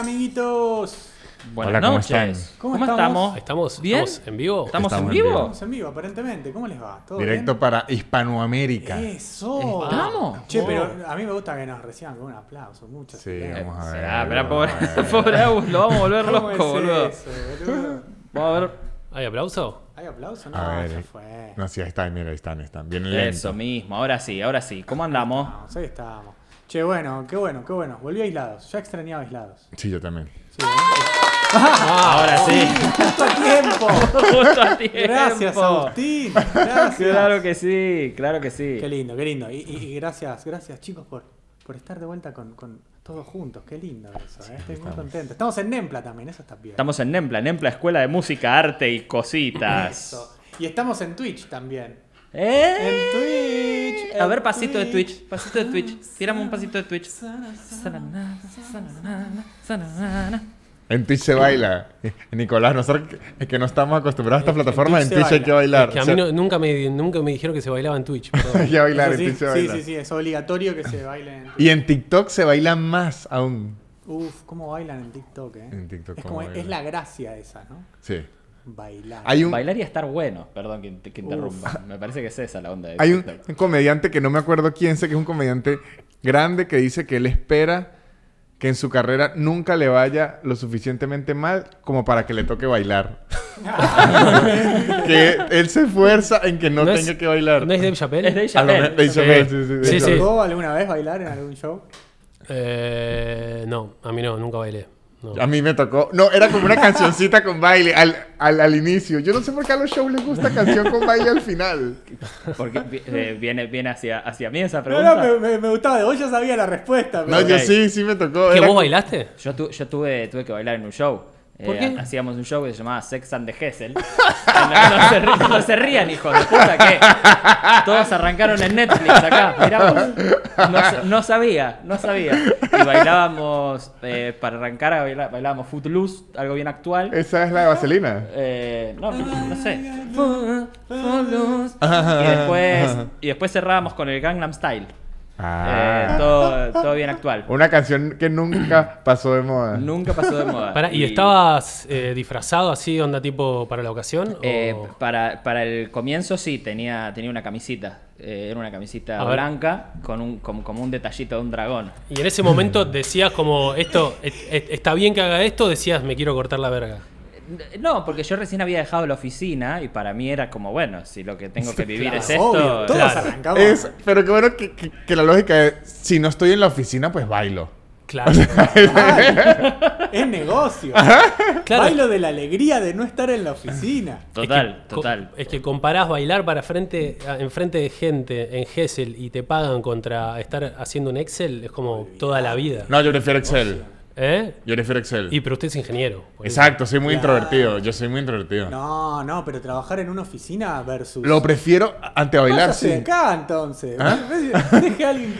amiguitos. Buenas Hola, ¿cómo noches. ¿Cómo, estamos? ¿Estamos, ¿Bien? en vivo? ¿Estamos, en vivo? Estamos en vivo, aparentemente. ¿Cómo les va? ¿Todo Directo para Hispanoamérica. ¡Eso! ¿Estamos? Che, pero a mí me gusta que nos reciban con un aplauso. Muchas gracias. sí, vamos a ver. Ah, pero pobre, pobre lo vamos a volver loco, boludo. Vamos a ver. ¿Hay aplauso? ¿Hay aplauso? No, a ya fue. No, sí, ahí están, mira, ahí están, están. Bien Eso mismo, ahora sí, ahora sí. ¿Cómo andamos? No Ahí estamos. Che, bueno, qué bueno, qué bueno. Volví aislados. Ya extrañaba aislados. Sí, yo también. Ah, ahora sí. Justo a tiempo. Justo a tiempo. Gracias, Agustín. Gracias. Claro que sí, claro que sí. Qué lindo, qué lindo. Y, gracias, gracias chicos por, estar de vuelta con, todos juntos. Qué lindo eso. ¿eh? Estoy muy contento. Estamos en Nempla también, eso está bien. Estamos en Nempla, Nempla Escuela de Música, Arte y Cositas. Y estamos en Twitch también. ¿Eh? En Twitch. A ver, pasito de Twitch. Pasito de Twitch. Tírame un pasito de Twitch. En Twitch se baila. Nicolás, nosotros es que no estamos acostumbrados a esta plataforma, en Twitch, hay que bailar. que a mí nunca, me, nunca me dijeron que se bailaba en Twitch. hay que bailar, en Twitch se baila. Sí, sí, sí, es obligatorio que se baile en Twitch. Y en TikTok se baila más aún. Uf, cómo bailan en TikTok, eh. En TikTok, es la gracia esa, ¿no? Sí. Bailar. un... Bailar y estar bueno, perdón que, interrumpa. Me parece que es esa la onda. De Hay un, comediante que no me acuerdo quién, sé que es un comediante grande que dice que él espera que en su carrera nunca le vaya lo suficientemente mal como para que le toque bailar. que él se esfuerza en que no, tenga que bailar. ¿No es Dave Chappelle? Es Dave ah, Chappelle. Dave alguna vez bailar en algún show? Eh, no, a mí no, nunca bailé. A mí me tocó. No, era como una cancioncita con baile al, inicio. Yo no sé por qué a los shows les gusta canción con baile al final. Porque eh, viene, viene hacia, hacia mí esa pregunta. No, me, gustaba de Vos ya sabía la respuesta. No, yo sí, sí me tocó. ¿Qué vos bailaste? Yo, yo tuve, tuve que bailar en un show. Eh, Porque hacíamos un show que se llamaba Sex and the Hessel. no, se, rían, hijo de puta, que todos arrancaron en Netflix acá. Mirá No, sabía, no sabía. Y bailábamos, eh, para arrancar, bailábamos Footloose, algo bien actual. ¿Esa es la de Vaselina? Eh, no, no sé. Footloose. Y después, y después cerrábamos con el Gangnam Style. Ah. Eh, todo, todo, bien actual. Una canción que nunca pasó de moda. Nunca pasó de moda. Para, ¿Y, estabas eh, disfrazado así, onda tipo para la ocasión? Eh, para, para, el comienzo sí, tenía, tenía una camisita. era una camisita blanca con un, como, un detallito de un dragón. Y en ese momento decías como, esto, e, e, está bien que haga esto, decías, me quiero cortar la verga. No, porque yo recién había dejado la oficina y para mí era como, bueno, si lo que tengo que vivir es esto. todos pero qué bueno que, la lógica es: si no estoy en la oficina, pues bailo. Claro. es negocio. Bailo de la alegría de no estar en la oficina. Total, total. Es que comparás bailar para frente, en frente de gente en Gesell y te pagan contra estar haciendo un Excel, es como toda la vida. No, yo prefiero Excel. ¿Eh? Yo prefiero Excel. Y pero usted es ingeniero. Exacto, soy muy introvertido. Yo soy muy introvertido. No, no, pero trabajar en una oficina versus. Lo prefiero ante bailar, entonces.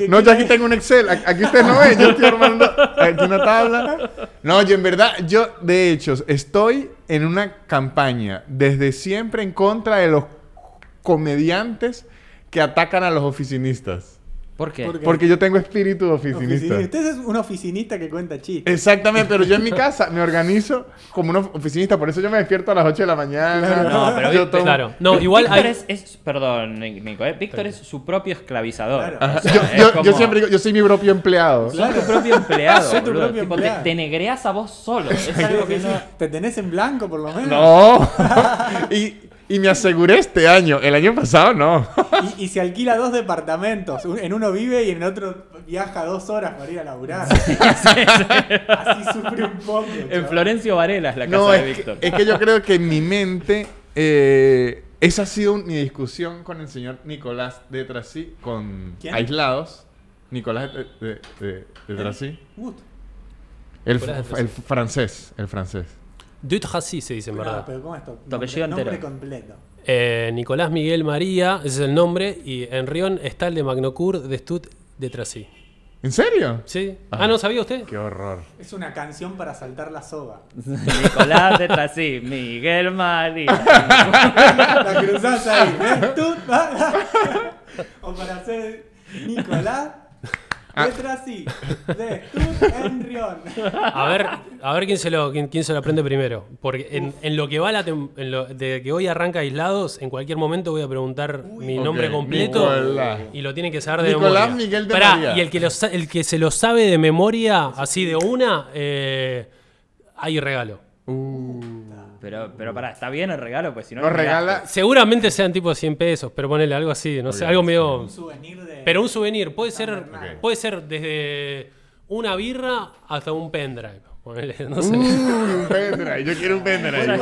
No, yo aquí tengo un Excel. Aquí usted no ve. Yo estoy armando aquí una tabla. No, yo en verdad, yo de hecho estoy en una campaña desde siempre en contra de los comediantes que atacan a los oficinistas. ¿Por qué? Porque, yo tengo espíritu oficinista. oficinista. Usted es un oficinista que cuenta chistes. Exactamente, pero yo en mi casa me organizo como un oficinista, por eso yo me despierto a las 8 de la mañana. No, pero claro. No, igual Víctor es, perdón, Nico, ¿eh? Víctor es su propio esclavizador. yo, siempre digo, yo soy mi propio empleado. Soy tu propio empleado. Te, negreas a vos solo. Es algo que Te tenés en blanco, por lo menos. No. y y me aseguré este año. El año pasado no. Y, se alquila dos departamentos. En uno vive y en el otro viaja dos horas para ir a laburar. Así sufre un poco. En Florencio Varela es la casa de Víctor. Es que yo creo que en mi mente. Eh, esa ha sido mi discusión con el señor Nicolás de Trasí, con aislados. Nicolás de, el francés, el francés. Dut se dice en verdad. Pero ¿cómo es nombre, completo? Eh, Nicolás Miguel María, ese es el nombre, y en Rion está el de Magnocourt de Stut de Tracy. ¿En serio? Sí. Ah. ah, ¿no sabía usted? Qué horror. Es una canción para saltar la soga. Nicolás de Trasí, Miguel María. la cruzás ahí. ¿Ves tú? o para hacer Nicolás Ah. así, de A ver, a ver quién se lo, quién, se lo aprende primero. Porque en, lo que va la de que hoy arranca aislados, en cualquier momento voy a preguntar mi nombre completo y lo tienen que saber de memoria. Y el que, el que se lo sabe de memoria, así de una, eh, hay regalo. Uh. Pero, pero pará, ¿está bien el regalo? Pues si no. regala. Seguramente sean tipo 100 pesos, pero ponele algo así, no sé, algo medio. Pero un souvenir, puede ser, puede ser desde una birra hasta un pendrive. Ponele, no sé. Uh, un pendrive, yo quiero un pendrive.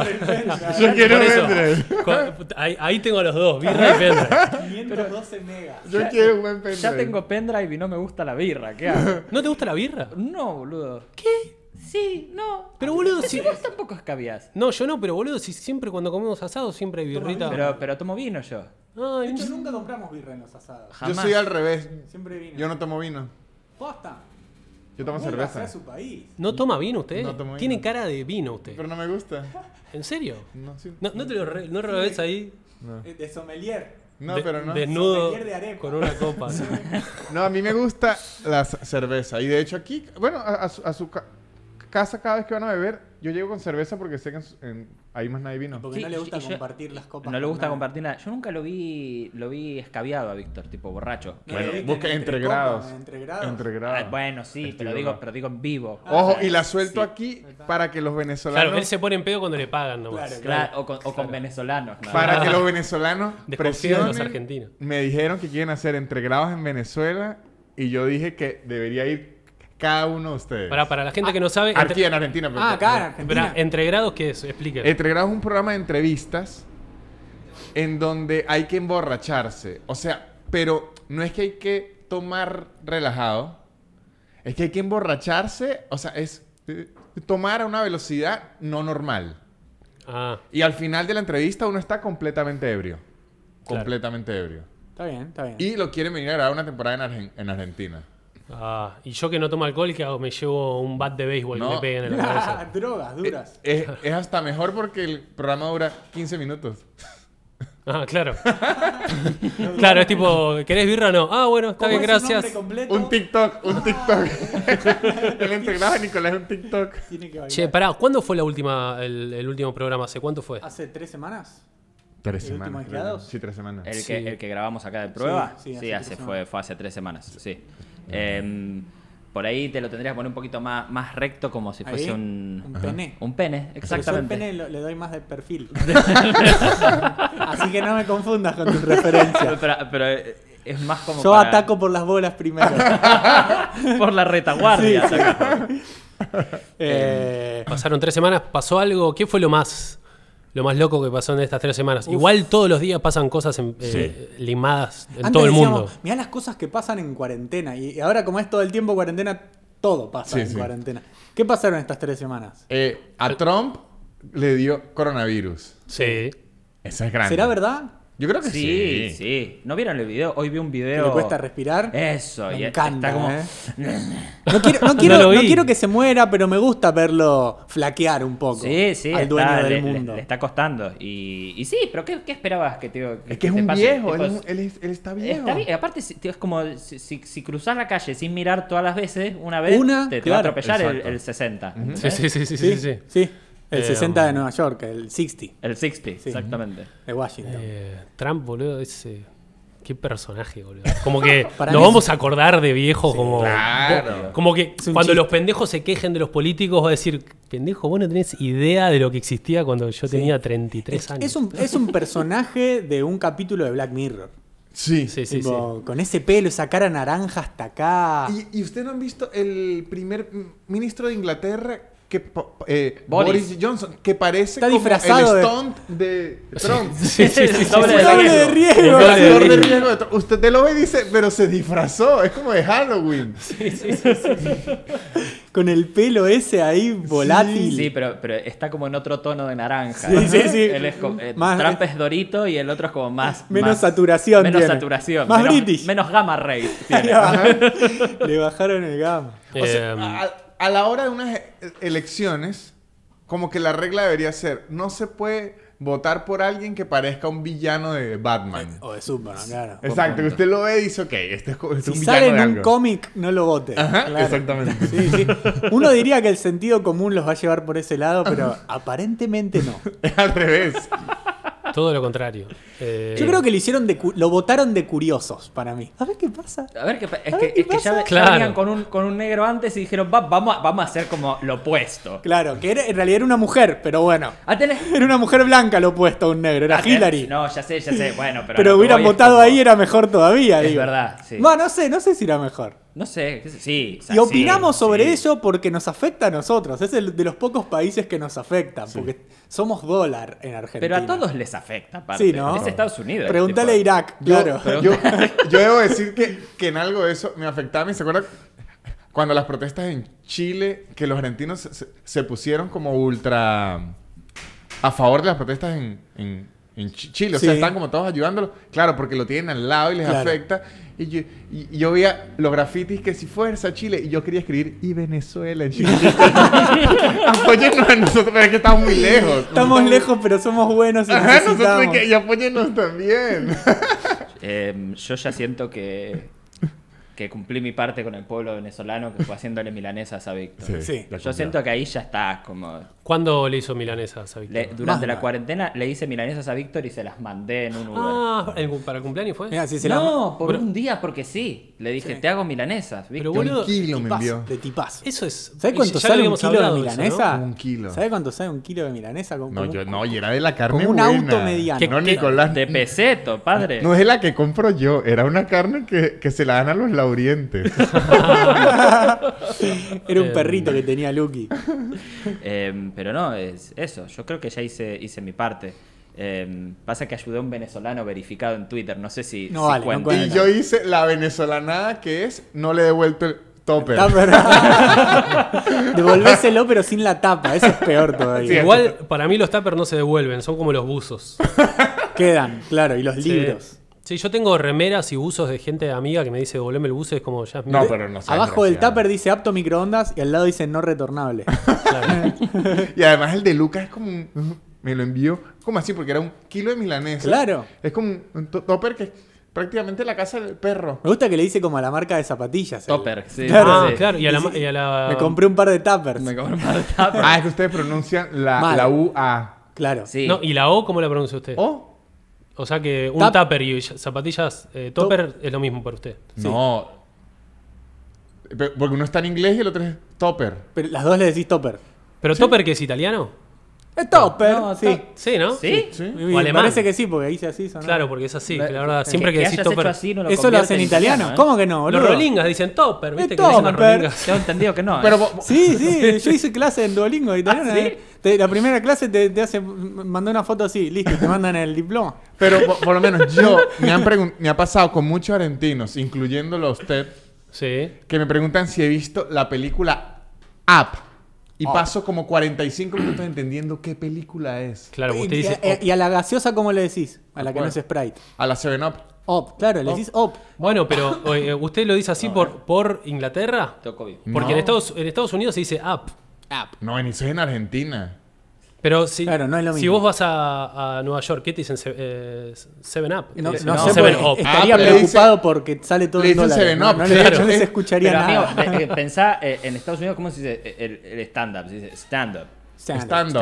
yo quiero un pendrive. Ahí, tengo los dos, birra y pendrive. 512 megas. Yo ya, quiero un buen pendrive. Ya tengo pendrive y no me gusta la birra, ¿qué hago? ¿No te gusta la birra? No, boludo. ¿Qué? Sí, no. Pero boludo, si. vos tampoco escabías. No, yo no, pero boludo, si siempre cuando comemos asado siempre hay birrita. Pero, pero tomo vino yo. De hecho, nunca compramos birrenos asados. Yo soy al revés. Siempre vino. Yo no tomo vino. Posta. Yo tomo cerveza. su país. ¿No toma vino usted? No tomo vino. Tiene cara de vino usted. Pero no me gusta. ¿En serio? No, sí. No, te lo revés ahí No, eh, De sommelier. No, pero no. desnudo Sommelier de areco. con una copa. No, a mí me gusta la cerveza. Y de hecho aquí, bueno, a, a su, casa cada vez que van a beber, yo llego con cerveza porque sé que ahí más nadie vino. Porque no le gusta compartir las copas. No le gusta compartir nada. Yo nunca lo vi, lo vi escabiado a Víctor, tipo borracho. bueno, busca entre, grados. bueno, sí, pero digo, pero digo en vivo. Ah, Ojo, y la suelto aquí para que los venezolanos. Claro, él se pone en pedo cuando le pagan ¿no? Claro, O, con, venezolanos. Para que los venezolanos presionen. Los argentinos. Me dijeron que quieren hacer entre grados en Venezuela y yo dije que debería ir cada uno de ustedes. Para, la gente ah, que no sabe. Aquí en Argentina. Ah, acá en qué es? Explíquelo. Entre es un programa de entrevistas en donde hay que emborracharse. O sea, pero no es que hay que tomar relajado. Es que hay que emborracharse. O sea, es eh, tomar a una velocidad no normal. Ah. Y al final de la entrevista uno está completamente ebrio. Completamente ebrio. Está bien, está bien. Y lo quieren venir a grabar una temporada en, en Argentina. Ah, y yo que no tomo alcohol, ¿qué hago? Me llevo un bat de béisbol que me peguen en la ah, cabeza. Drogas eh, duras. Eh, es, hasta mejor porque el programa dura 15 minutos. Ah, claro. claro, es tipo, ¿querés birra o no? Ah, bueno, está bien, gracias. Un TikTok, un ah. TikTok. el integrado de Nicolás un TikTok. che, pará, ¿cuándo fue la última, el, último programa? ¿Hace cuánto fue? Hace tres semanas. Tres semanas. sí, tres semanas. El que, el que grabamos acá de prueba. Sí, hace, fue, fue hace tres semanas. Sí. Em, por ahí te lo tendrías que poner un poquito más, más recto como si fuese un, un pene. Un pene, exactamente. pene le doy más de perfil. Así que no me confundas con tus referencias. Pero, eh, es más como Yo ataco por las bolas primero. por la retaguardia. Eh, Pasaron tres semanas, ¿pasó algo? ¿Qué fue lo más lo más loco que pasó en estas tres semanas. Igual todos los días pasan cosas eh, limadas en todo el mundo. Mira las cosas que pasan en cuarentena. Y ahora, como es todo el tiempo cuarentena, todo pasa en cuarentena. ¿Qué pasaron estas tres semanas? Eh, a Trump le dio coronavirus. Sí. Esa es grande. ¿Será verdad? Yo creo que sí. Sí, sí. ¿No vieron el video? Hoy vi un video. ¿Le cuesta respirar? Eso, me encanta. ¿eh? no, quiero, no, quiero, no, quiero, que se muera, pero me gusta verlo flaquear un poco. Sí, sí. Al dueño del mundo. Le, está costando. Y, y sí, pero ¿qué, qué esperabas que te que Es que es un viejo, él, está viejo. Está bien. Aparte, es como si, si, cruzas la calle sin mirar todas las veces, una vez te, va a atropellar el, 60. sí, sí, sí, sí. sí. sí. El 60 eh, de Nueva York, el 60. El 60, exactamente. De Washington. Eh, Trump, boludo, ese. Eh, qué personaje, boludo. Como que nos vamos a acordar de viejo, como. Claro. Como que cuando los pendejos se quejen de los políticos, va a decir, pendejo, vos no tenés idea de lo que existía cuando yo tenía 33 años. Es un, personaje de un capítulo de Black Mirror. Sí, sí, sí, Con ese pelo, esa cara naranja hasta acá. ¿Y, usted no han visto el primer ministro de Inglaterra que eh, Boris. Johnson, que parece Está como disfrazado el stunt de, Trump. Sí, sí, sí, de riesgo. de riesgo Usted te lo ve y dice, pero se disfrazó, es como de Halloween. Sí, sí, sí. Con el pelo ese ahí volátil. Sí, pero, pero está como en otro tono de naranja. Sí, sí, sí. Él es eh, Trump eh, es dorito y el otro es como más. Menos saturación. Menos saturación. menos, Menos gamma ray. Le bajaron el gamma. O sea, ah, a la hora de unas e-, elecciones, como que la regla debería ser, no se puede votar por alguien que parezca un villano de Batman. Eh, o de Superman, claro. Exacto, usted lo ve y dice, ok, este es, este un villano sale en un cómic, no lo vote. exactamente. Uno diría que el sentido común los va a llevar por ese lado, pero aparentemente no. Al revés. Todo lo contrario. Eh, Yo creo que lo hicieron de lo votaron de curiosos para mí. A ver qué pasa. A ver, qué pasa. es que ya, venían con un, con un negro antes y dijeron, vamos, a, vamos a hacer como lo opuesto. Claro, que en realidad era una mujer, pero bueno. Ah, era una mujer blanca lo opuesto a un negro, era ah, Hillary. No, ya sé, ya sé. Bueno, pero. pero hubieran votado ahí era mejor todavía, Es verdad, sí. no sé, no sé si era mejor. No sé, sí. y opinamos sobre eso porque nos afecta a nosotros. Es de los pocos países que nos afectan, porque somos dólar en Argentina. Pero a todos les afecta, aparte. Sí, Es Estados Unidos. Pregúntale a Irak, claro. Yo, debo decir que, que en algo de eso me afectaba. ¿Me se acuerda cuando las protestas en Chile, que los argentinos se, pusieron como ultra a favor de las protestas en, en, Chile? O sea, están como todos ayudándolo. Claro, porque lo tienen al lado y les afecta. Y yo, veía los grafitis que si fuerza Chile. Y yo quería escribir y Venezuela en Chile. apóyennos a nosotros, pero es que estamos muy lejos. Estamos lejos, pero somos buenos. Y, Ajá, nosotros que, y apóyennos también. Em, yo ya siento que que cumplí mi parte con el pueblo venezolano, que fue haciéndole milanesas a Víctor. Sí, Yo siento que ahí ya está como... ¿Cuándo le hizo milanesas a Víctor? durante la cuarentena le hice milanesas a Víctor y se las mandé en un Uber. Ah, ¿para el cumpleaños fue? no, por un día, porque sí. Le dije, te hago milanesas, Víctor. Pero bueno. un kilo me envió. De tipaz. Eso es... ¿Sabes cuánto sale un kilo de milanesa? Un kilo. ¿Sabes cuánto sale un kilo de milanesa? no, yo, no, y era de la carne Como un auto mediano. Que no, Nicolás. De peseto, padre. No, es la que compro yo. Era una carne que, que se la dan a los Oriente. Era un em. perrito que tenía Lucky. Em, pero no, es eso. Yo creo que ya hice, hice mi parte. Em, pasa que ayudé a un venezolano verificado en Twitter. No sé si, no, cuenta. y yo hice la venezolanada que es no le he devuelto el topper. Devolvéselo pero sin la tapa. Eso es peor todavía. Igual para mí los tapers no se devuelven. Son como los buzos. Quedan, claro. Y los libros. Sí, yo tengo remeras y buzos de gente de amiga que me dice devolveme el buzo es como ya. No, pero no sé. Abajo del tupper dice apto microondas y al lado dice no retornable. y además el de Lucas es como Me lo envió. Como así, porque era un kilo de milanesa. Claro. Es como un, topper que prácticamente la casa del perro. Me gusta que le dice como a la marca de zapatillas. Topper, sí. Claro, ah, claro. Y a, la, Me compré un par de tuppers. Me compré un par de tuppers. ah, es que ustedes pronuncian la, la U A. Claro. Sí. No, ¿Y la O cómo la pronuncia usted? O. O sea que un tupper y zapatillas eh, topper es lo mismo para usted. No. Porque uno está en inglés y el otro es topper. Pero las dos le decís topper. ¿Pero topper que es italiano? Es topper, sí. sí, ¿no? ¿Sí? Me O alemán. Parece que sí, porque dice así. Claro, porque es así. La, verdad, siempre que, que, decís topper. Así, no lo eso lo hacen en italiano. ¿eh? ¿Cómo que no? Los rolingas dicen topper. ¿Viste que dicen los rolingas? Te he entendido que no. ¿eh? sí, sí. Yo hice clase en Duolingo de italiano. ¿Ah, sí? ¿eh? la primera clase te, hace, mandó una foto así, listo, te mandan el diploma. Pero por, lo menos yo, me, han me ha pasado con muchos argentinos, incluyéndolo a usted, sí. que me preguntan si he visto la película Up. Y oh. paso como 45 minutos entendiendo qué película es. Claro, dice. y, A, la gaseosa, ¿cómo le decís? A la que no es Sprite. A la Seven Up. claro, le decís Up. Bueno, pero eh, usted lo dice así por, por Inglaterra. Porque en, Estados, en Estados Unidos se dice up. Up. No, en, en Argentina. Pero si, si vos vas a, Nueva York, ¿qué te dicen? Eh, seven Up. No, seven up. Estaría ah, preocupado porque sale todo el dólar. no no, no escucharía en Estados Unidos, ¿cómo se dice eh, el, stand-up? Se dice stand-up. Stand-up. Stand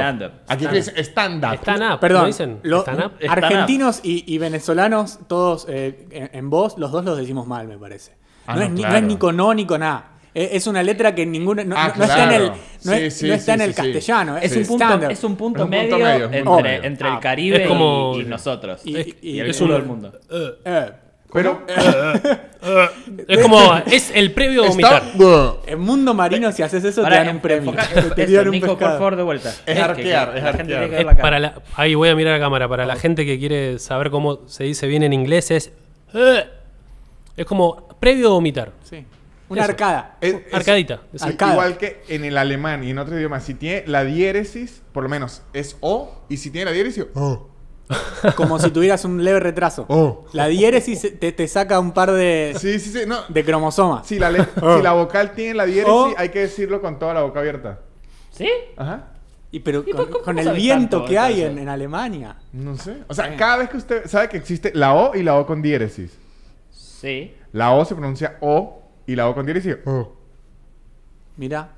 no dice stand-up. Stand-up. Perdón. Dicen? Argentinos y, no venezolanos, todos eh, en, no voz, los dos los decimos mal, me parece. Ah, no, no ni con no ni con nada. Eh, es una letra que ah, No, está en el, no está en el castellano. Es, un punto, es un punto, medio, entre, entre, el ah, Caribe y, nosotros. Y, el es uno del mundo. Eh, eh, pero es como es el previo a vomitar. En mundo marino si haces eso te dan un premio. te un por de vuelta. Es, arquear, ahí voy a mirar la cámara para la gente que quiere saber cómo se dice bien en inglés es es como previo a vomitar. Sí. Una arcada. Arcadita. Igual que en el alemán y en otro idioma, si tiene la diéresis, por lo menos es O, y si tiene la diéresis, O. Como si tuvieras un leve retraso. o La diéresis te, saca un par de, sí, sí, sí, de cromosomas. Si la, la, vocal tiene la diéresis, hay que decirlo con toda la boca abierta. ¿Sí? Ajá. Y pero con, el viento que hay en, en, Alemania. No sé. O sea, cada vez que usted sabe que existe la O y la O con diéresis. Sí. La O se pronuncia O y la voz con dirección. Oh. Mira.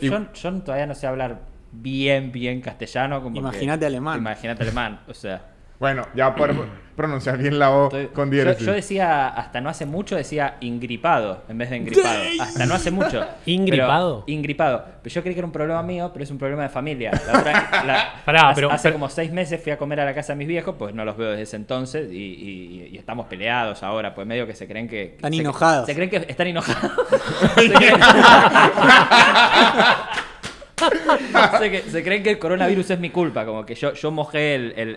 yo, yo, todavía no sé hablar bien, bien castellano. Imagínate alemán. Imagínate alemán, o sea. Bueno, ya por pronunciar bien la O con yo, yo, decía, hasta no hace mucho, decía ingripado en vez de engripado. Hasta no hace mucho. ¿Ingripado? ingripado. Pero yo creí que era un problema mío, pero es un problema de familia. La hace, pero, hace como seis meses fui a comer a la casa de mis viejos, pues no los veo desde ese entonces y, estamos peleados ahora, pues medio que se creen que. Están enojados. Se creen que están enojados. se, se, creen que el coronavirus es mi culpa, como que yo, yo mojé el, el,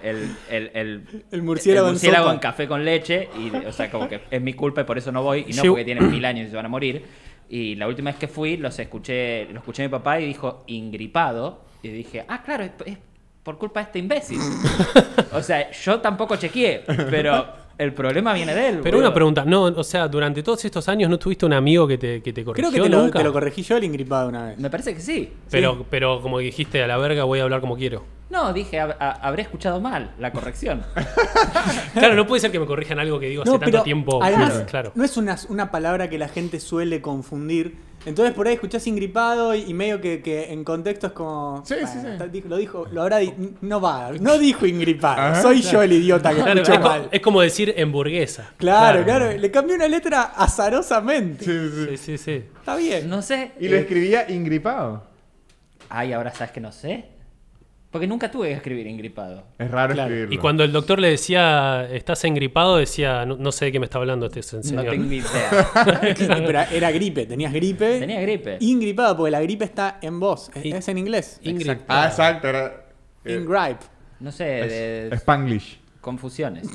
el, el, murciélago, en, café con leche, y, o sea, como que es mi culpa y por eso no voy, y no porque tienen mil años y se van a morir. Y la última vez que fui, los escuché, escuché a mi papá y dijo, ingripado, y dije, ah, claro, es por culpa de este imbécil. o sea, yo tampoco chequeé, pero el problema viene de él. Pero una pregunta, no, o sea, durante todos estos años no tuviste un amigo que te, que te Creo que te, Lo, corregí yo el ingripado una vez. Me parece que sí. Pero, pero como dijiste, a la verga voy a hablar como quiero. No, dije, habré escuchado mal la corrección. claro, no puede ser que me corrijan algo que digo hace tanto tiempo. Además, claro. no es una, una palabra que la gente suele confundir entonces por ahí escuchás ingripado y, medio que, en contexto es como. Sí, sí, sí. lo dijo, lo habrá No va, no dijo ingripado. Soy yo el idiota que lo es, mal. es como decir hamburguesa. Claro, claro, Le cambió una letra azarosamente. Sí, sí, sí. Está bien. No sé. Y lo eh, escribía ingripado. Ay, ahora sabes que no sé. Porque nunca tuve que escribir engripado. Es raro escribir. escribirlo. Y cuando el doctor le decía, estás engripado, decía, no, sé de qué me está hablando este señor. No tengo idea. era gripe, tenías gripe. Tenía gripe. Ingripado, porque la gripe está en vos, es, en inglés. Ingripado. Ah, exacto. Era, eh, Ingripe. No sé, es, Spanglish. Confusiones,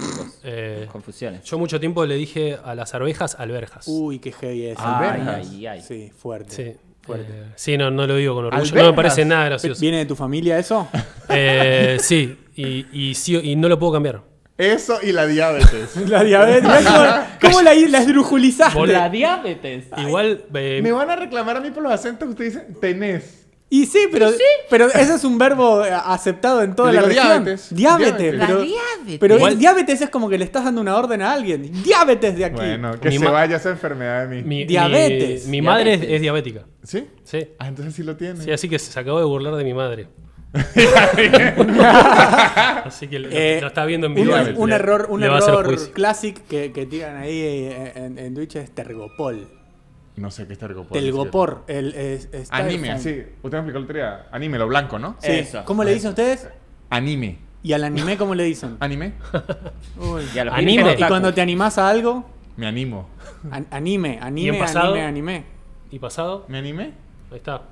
eh, Confusiones. Yo mucho tiempo le dije a las arvejas, alberjas. Uy, qué heavy es. alberjas. ay, ay. Sí, fuerte. Sí. Eh, sí, no, no lo digo con orgullo. No me parece nada gracioso. ¿Viene de tu familia eso? Eh, sí, y, sí, y no lo puedo cambiar. Eso y la diabetes. la diabetes. ¿Cómo, la, la esdrujulizaste? La diabetes. Igual. Eh, me van a reclamar a mí por los acentos que usted dice. Tenés. Y sí, pero, pero ese es un verbo eh, aceptado en toda la región. Diabetes. Diabetes. Pero, diabetes. diabetes es como que le estás dando una orden a alguien. Diabetes de aquí. que se vaya esa enfermedad de Mi, diabetes. Mi, madre es, diabética. ¿Sí? Sí. Ah, entonces sí lo tiene. Sí, así que se acabó de burlar de mi madre. Así que eh, lo, está viendo en video. Un, error, un error clásico que, tiran ahí en, en, en Twitch es Tergopol. No sé qué es Tergopor. Telgopor. El, es, anime, sí. Usted me explicó la teoría. Anime, lo blanco, ¿no? Sí. ¿Cómo le dicen ustedes? Anime. ¿Y al anime cómo le dicen? ¿Anime? Uy. ¿Y, anime. ¿Y cuando te animás a algo? Me animo. anime, anime, anime, anime. ¿Y pasado? ¿Me animé? Ahí está.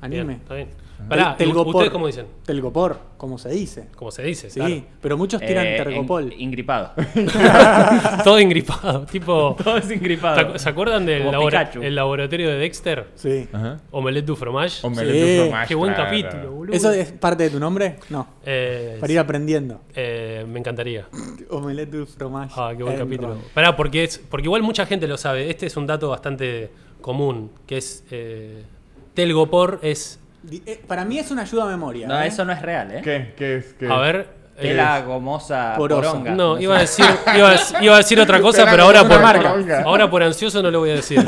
Anime. está bien telgopor, ¿ustedes cómo dicen? Telgopor, como se dice. Como se dice, sí. Pero muchos tiran eh, tergopol. ingripado. Todo ingripado. Tipo, Todo es ingripado. ¿Se acuerdan del laboratorio de Dexter? Sí. Omelette du fromage. Omelette du fromage. Qué buen capítulo, boludo. ¿Eso es parte de tu nombre? No. Eh, Para ir aprendiendo. Eh, me encantaría. Omelette du fromage. Ah, qué buen capítulo. Pará, porque, porque igual mucha gente lo sabe. Este es un dato bastante común, que es... telgopor es eh, para mí es una ayuda a memoria. No, ¿eh? eso no es real, ¿eh? ¿Qué? es? a ver. Eh, tela gomosa porosa. poronga. No, iba, a decir, otra cosa, pero ahora por, ahora por ansioso no lo voy a decir.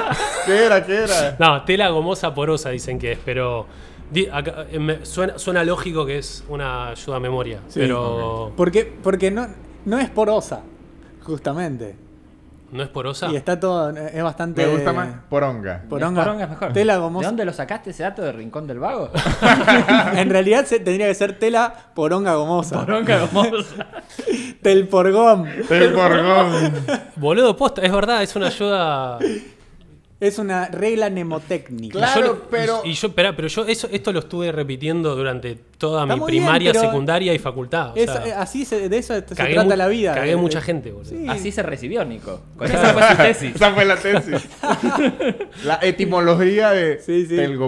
¿Qué era? ¿Qué era? No, tela gomosa porosa dicen que es, pero suena, lógico que es una ayuda a memoria. pero... Porque, porque no, no es porosa, justamente. ¿No es porosa? Y está todo, es bastante. Me gusta más poronga. Poronga. Es poronga es mejor. Tela gomosa. ¿De dónde lo sacaste ese dato de Rincón del Vago? en realidad tendría que ser tela poronga gomosa. Poronga gomosa. Telporgón. Telporgón. Boludo, posta, es verdad, es una ayuda. Es una regla mnemotécnica. Claro, pero. Y, yo, pero yo eso, esto lo estuve repitiendo durante toda mi primaria, secundaria y facultad. Eh, así de eso se trata la vida. Cagué eh, mucha eh, gente, Así se recibió, Nico. esa fue su tesis. esa fue la tesis. la etimología de el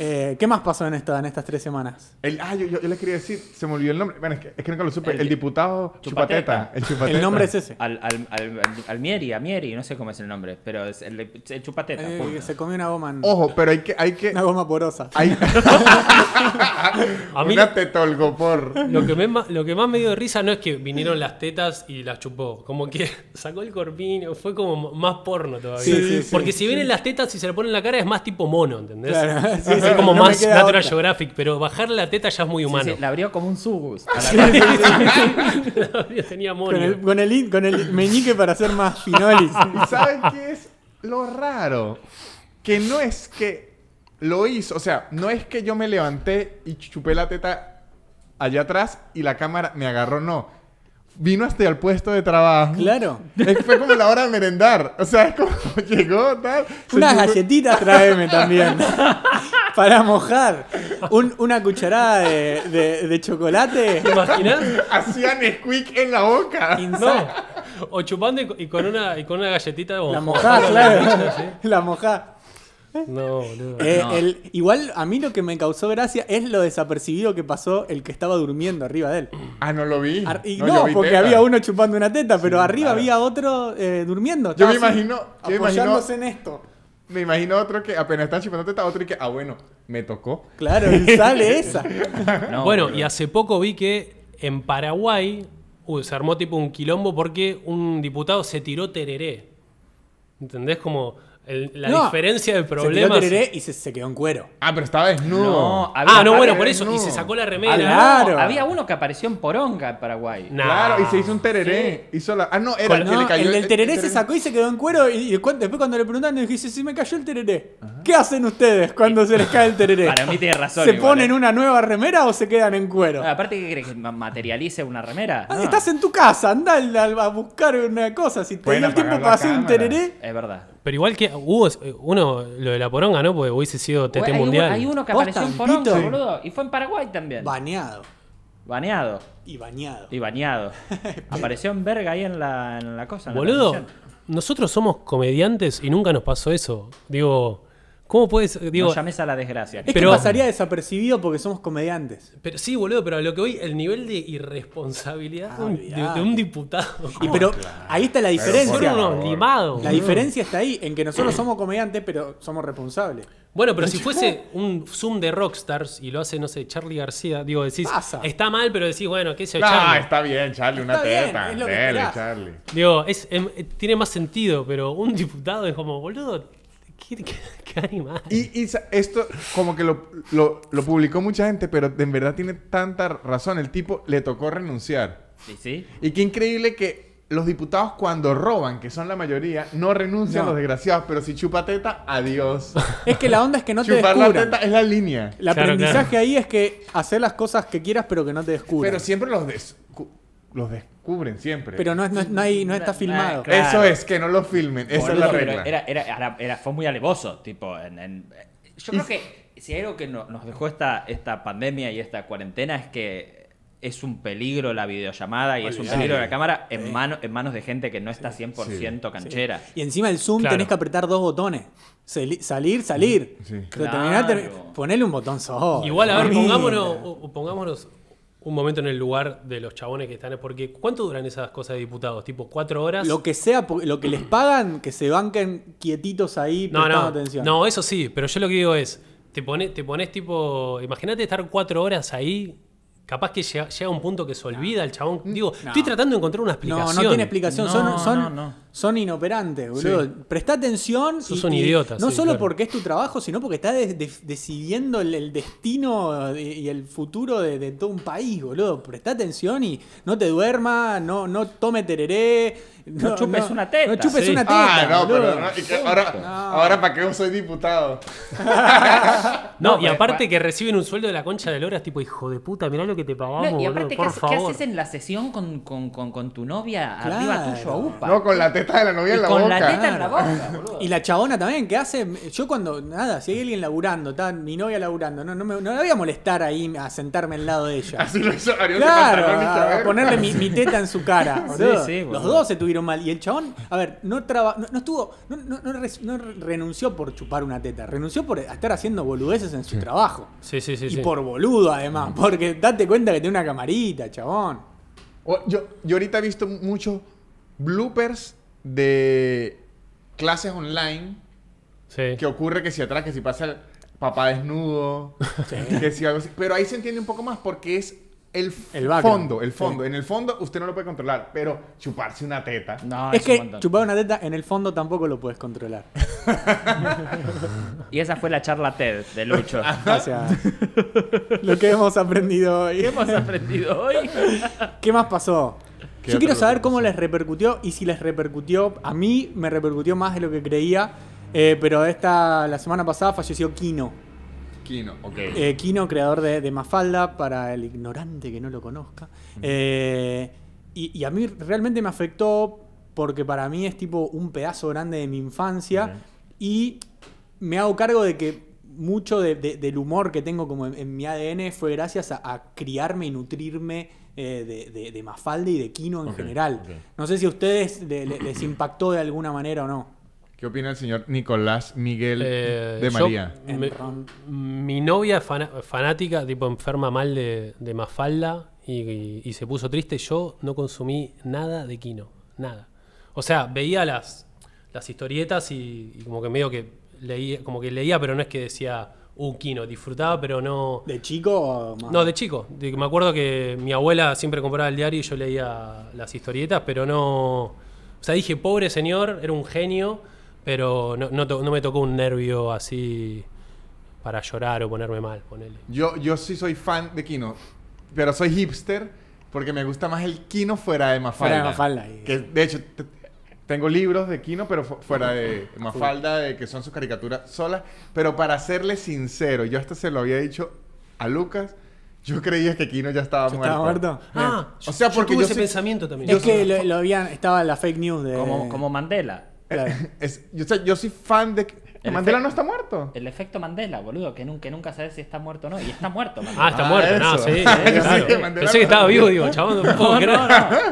eh, ¿Qué más pasó en, en estas tres semanas? El, ah, yo, yo, les quería decir, se me olvidó el nombre. Bueno, es que, es que nunca lo supe. El, diputado chupateta. El Chupateta. El nombre es ese. Al, al, al, al Mieri, a Mieri, no sé cómo es el nombre, pero es el, el Chupateta. Eh, se comió una goma. En... Ojo, pero hay que, hay que. Una goma porosa. a mí una tetolgopor. Lo que, lo que más me dio de risa no es que vinieron las tetas y las chupó. Como que sacó el corpín fue como más porno todavía. Sí, sí, Porque si vienen las tetas y se le ponen en la cara es más tipo mono, ¿entendés? Claro, sí como más Natural Geographic, pero bajar la teta ya es muy humano. la abrió como un subus tenía mono. Con el, meñique para hacer más finolis. ¿Saben qué es lo raro? Que no es que lo hizo, o sea, no es que yo me levanté y chupé la teta allá atrás y la cámara me agarró, no vino hasta el puesto de trabajo. Claro. Es, fue como la hora de merendar. O sea, es como llegó, tal. Unas galletitas tráeme también. para mojar. Un, una cucharada de, de, chocolate. ¿Te imaginas? Hacían squeak en la boca. No. O chupando y, con una, y con una galletita. La mojá, claro. La mojá. No, boludo. Eh, igual a mí lo que me causó gracia es lo desapercibido que pasó el que estaba durmiendo arriba de él. Ah, no lo vi. no, porque había uno chupando una teta, pero arriba había otro eh, durmiendo. Yo me imagino. apoyándose en esto. Me imagino otro que apenas está chupando teta, otro y que, ah, bueno, me tocó. Claro, y sale esa. bueno, y hace poco vi que en Paraguay se armó tipo un quilombo porque un diputado se tiró tereré. ¿Entendés? Como la diferencia de Se tiró tereré y se, quedó en cuero. Ah, pero esta vez No, Ah, no, bueno, por eso. Y se sacó la remera. Había uno que apareció en Poronga, en Paraguay. Claro, y se hizo un tereré. Hizo Ah, no, era el que le cayó. el tereré se sacó y se quedó en cuero. Y, después, cuando le preguntan le dije: Si me cayó el tereré, ¿qué hacen ustedes cuando se les cae el tereré? Para mí tiene razón ¿Se ponen eh. una nueva remera o se quedan en cuero? Ah, aparte, ¿qué crees? ¿Que materialice una remera? Ah, estás en tu casa, anda a buscar una cosa. Si te tiempo para hacer un tereré, Es verdad. Pero igual que hubo uno, lo de la poronga, ¿no? Porque hubiese sido TT mundial. hay uno que apareció en poronga, boludo. Y fue en Paraguay también. Baneado. Baneado. Y bañado. Y bañado. Apareció en verga ahí en la, cosa. boludo, nosotros somos comediantes y nunca nos pasó eso. Digo, ¿Cómo puedes.? Eh, digo, no llames a la desgracia. Es pero, pasaría desapercibido porque somos comediantes. Pero sí, boludo, pero a lo que hoy, el nivel de irresponsabilidad de, un diputado. pero ahí está la diferencia. Unos la diferencia está ahí, en que nosotros somos comediantes, pero somos responsables. Bueno, pero si fuese un Zoom de Rockstars y lo hace, no sé, Charlie García, digo, decís, está mal, pero decís, bueno, qué se yo, Ah, está bien, Charlie, una teta. Charlie. Digo, em, tiene más sentido, pero un diputado es como, boludo, ¿Qué, Y, esto como que lo, publicó mucha gente, pero en verdad tiene tanta razón. El tipo le tocó renunciar. Sí, sí. Y qué increíble que los diputados cuando roban, que son la mayoría, no renuncian los desgraciados, pero si chupa teta, adiós. Es que la onda es que no te descubran. Chupar la teta es la línea. El aprendizaje ahí es que hacer las cosas que quieras, pero que no te descubran. Pero siempre los Los cubren siempre. Pero no, no, hay, no está ah, filmado. Eso es, que no lo filmen. Esa es la regla. Era, fue muy alevoso. Tipo, yo creo que si hay algo que nos dejó esta, esta pandemia y esta cuarentena es que es un peligro la videollamada y es un peligro la cámara en, mano, en manos de gente que no está 100% canchera. Y encima del Zoom tenés que apretar dos botones. salir, salir. Sí. ponerle un botón solo. Igual, a ver, pongámonos un momento en el lugar de los chabones que están. Porque ¿cuánto duran esas cosas de diputados? ¿Tipo cuatro horas? Lo que sea, lo que les pagan, que se banquen quietitos ahí prestando no, atención. No, eso sí, pero yo lo que digo es, te, pones, te pones tipo, imagínate estar cuatro horas ahí. Capaz que llega, llega un punto que se olvida el chabón. Mm. Digo, estoy tratando de encontrar una explicación. No, no tiene explicación. son, son son inoperantes, boludo. Presta atención. son idiotas. No solo porque es tu trabajo, sino porque estás decidiendo el, destino y el futuro de, todo un país, boludo. Presta atención y no te duermas no, no tome tereré. No, chupes una teta. No chupes una ah, teta. ahora, para que vos soy diputado. no, y aparte que reciben un sueldo de la concha de lora, tipo, hijo de puta, mirá lo que te pagamos. y aparte, ¿qué, haces, en la sesión con, tu novia arriba tuyo a UPA? No con la teta la novia en la con boca. la teta en la boca, Y la chabona también, qué hace. Yo cuando. Nada, si hay alguien laburando, mi novia laburando, no, no, me, no la voy a molestar ahí a sentarme al lado de ella. Claro, ponerle mi, teta en su cara. Los dos se tuvieron mal. Y el chabón, a ver, no, no, estuvo. No, renunció por chupar una teta, renunció por estar haciendo boludeces en su trabajo. Sí, sí, sí. Y por boludo, además, mm. porque date cuenta que tiene una camarita, chabón. Yo, yo ahorita he visto mucho bloopers de clases online que ocurre que si atrás, que si pasa el papá desnudo, que si Pero ahí se entiende un poco más porque es el, fondo, el fondo. En el fondo usted no lo puede controlar, pero chuparse una teta. No, es, que chupar una teta en el fondo tampoco lo puedes controlar. y esa fue la charla TED de Lucho. lo que hemos aprendido hoy. hemos aprendido hoy? ¿Qué más pasó? Yo quiero saber cómo les repercutió y si les repercutió. A mí me repercutió más de lo que creía. Eh, pero esta, la semana pasada falleció Kino. Kino, ok. Eh, Kino, creador de, Mafalda, para el ignorante que no lo conozca. Eh, y, a mí realmente me afectó porque para mí es tipo un pedazo grande de mi infancia. Y me hago cargo de que mucho del humor que tengo como en, mi ADN fue gracias a, criarme y nutrirme eh, de, Mafalda y de Quino en general. No sé si a ustedes les impactó de alguna manera o no. ¿Qué opina el señor Nicolás Miguel eh, de María? mi, novia fanática, tipo enferma mal de, Mafalda y, se puso triste. Yo no consumí nada de Quino nada. O sea, veía las, historietas y como que medio que leía, como que leía, pero no es que decía un uh, kino, disfrutaba, pero no... ¿De chico? O No, de chico. me acuerdo que mi abuela siempre compraba el diario y yo leía las historietas, pero no... O sea, dije, pobre señor, era un genio, pero no, me tocó un nervio así para llorar o ponerme mal, ponele. Yo, yo sí soy fan de Kino, pero soy hipster porque me gusta más el Kino fuera de Mafalda. Fuera de Mafalda. de hecho tengo libros de Kino, pero fuera de Mafalda, de que son sus caricaturas solas. Pero para serle sincero, yo hasta se lo había dicho a Lucas. Yo creía que Kino ya estaba muerto. Eh, ah, o sea, porque yo tuve ese pensamiento también. Es que lo, habían, estaba la fake news de. Como, Mandela. yo soy fan de Mandela no está muerto. El efecto Mandela, boludo, que nunca, nunca sabes si está muerto o no. Y está muerto, Mandela. Ah, está ah, muerto, no, sí. sí, estaba vivo, digo, chabón. No, no,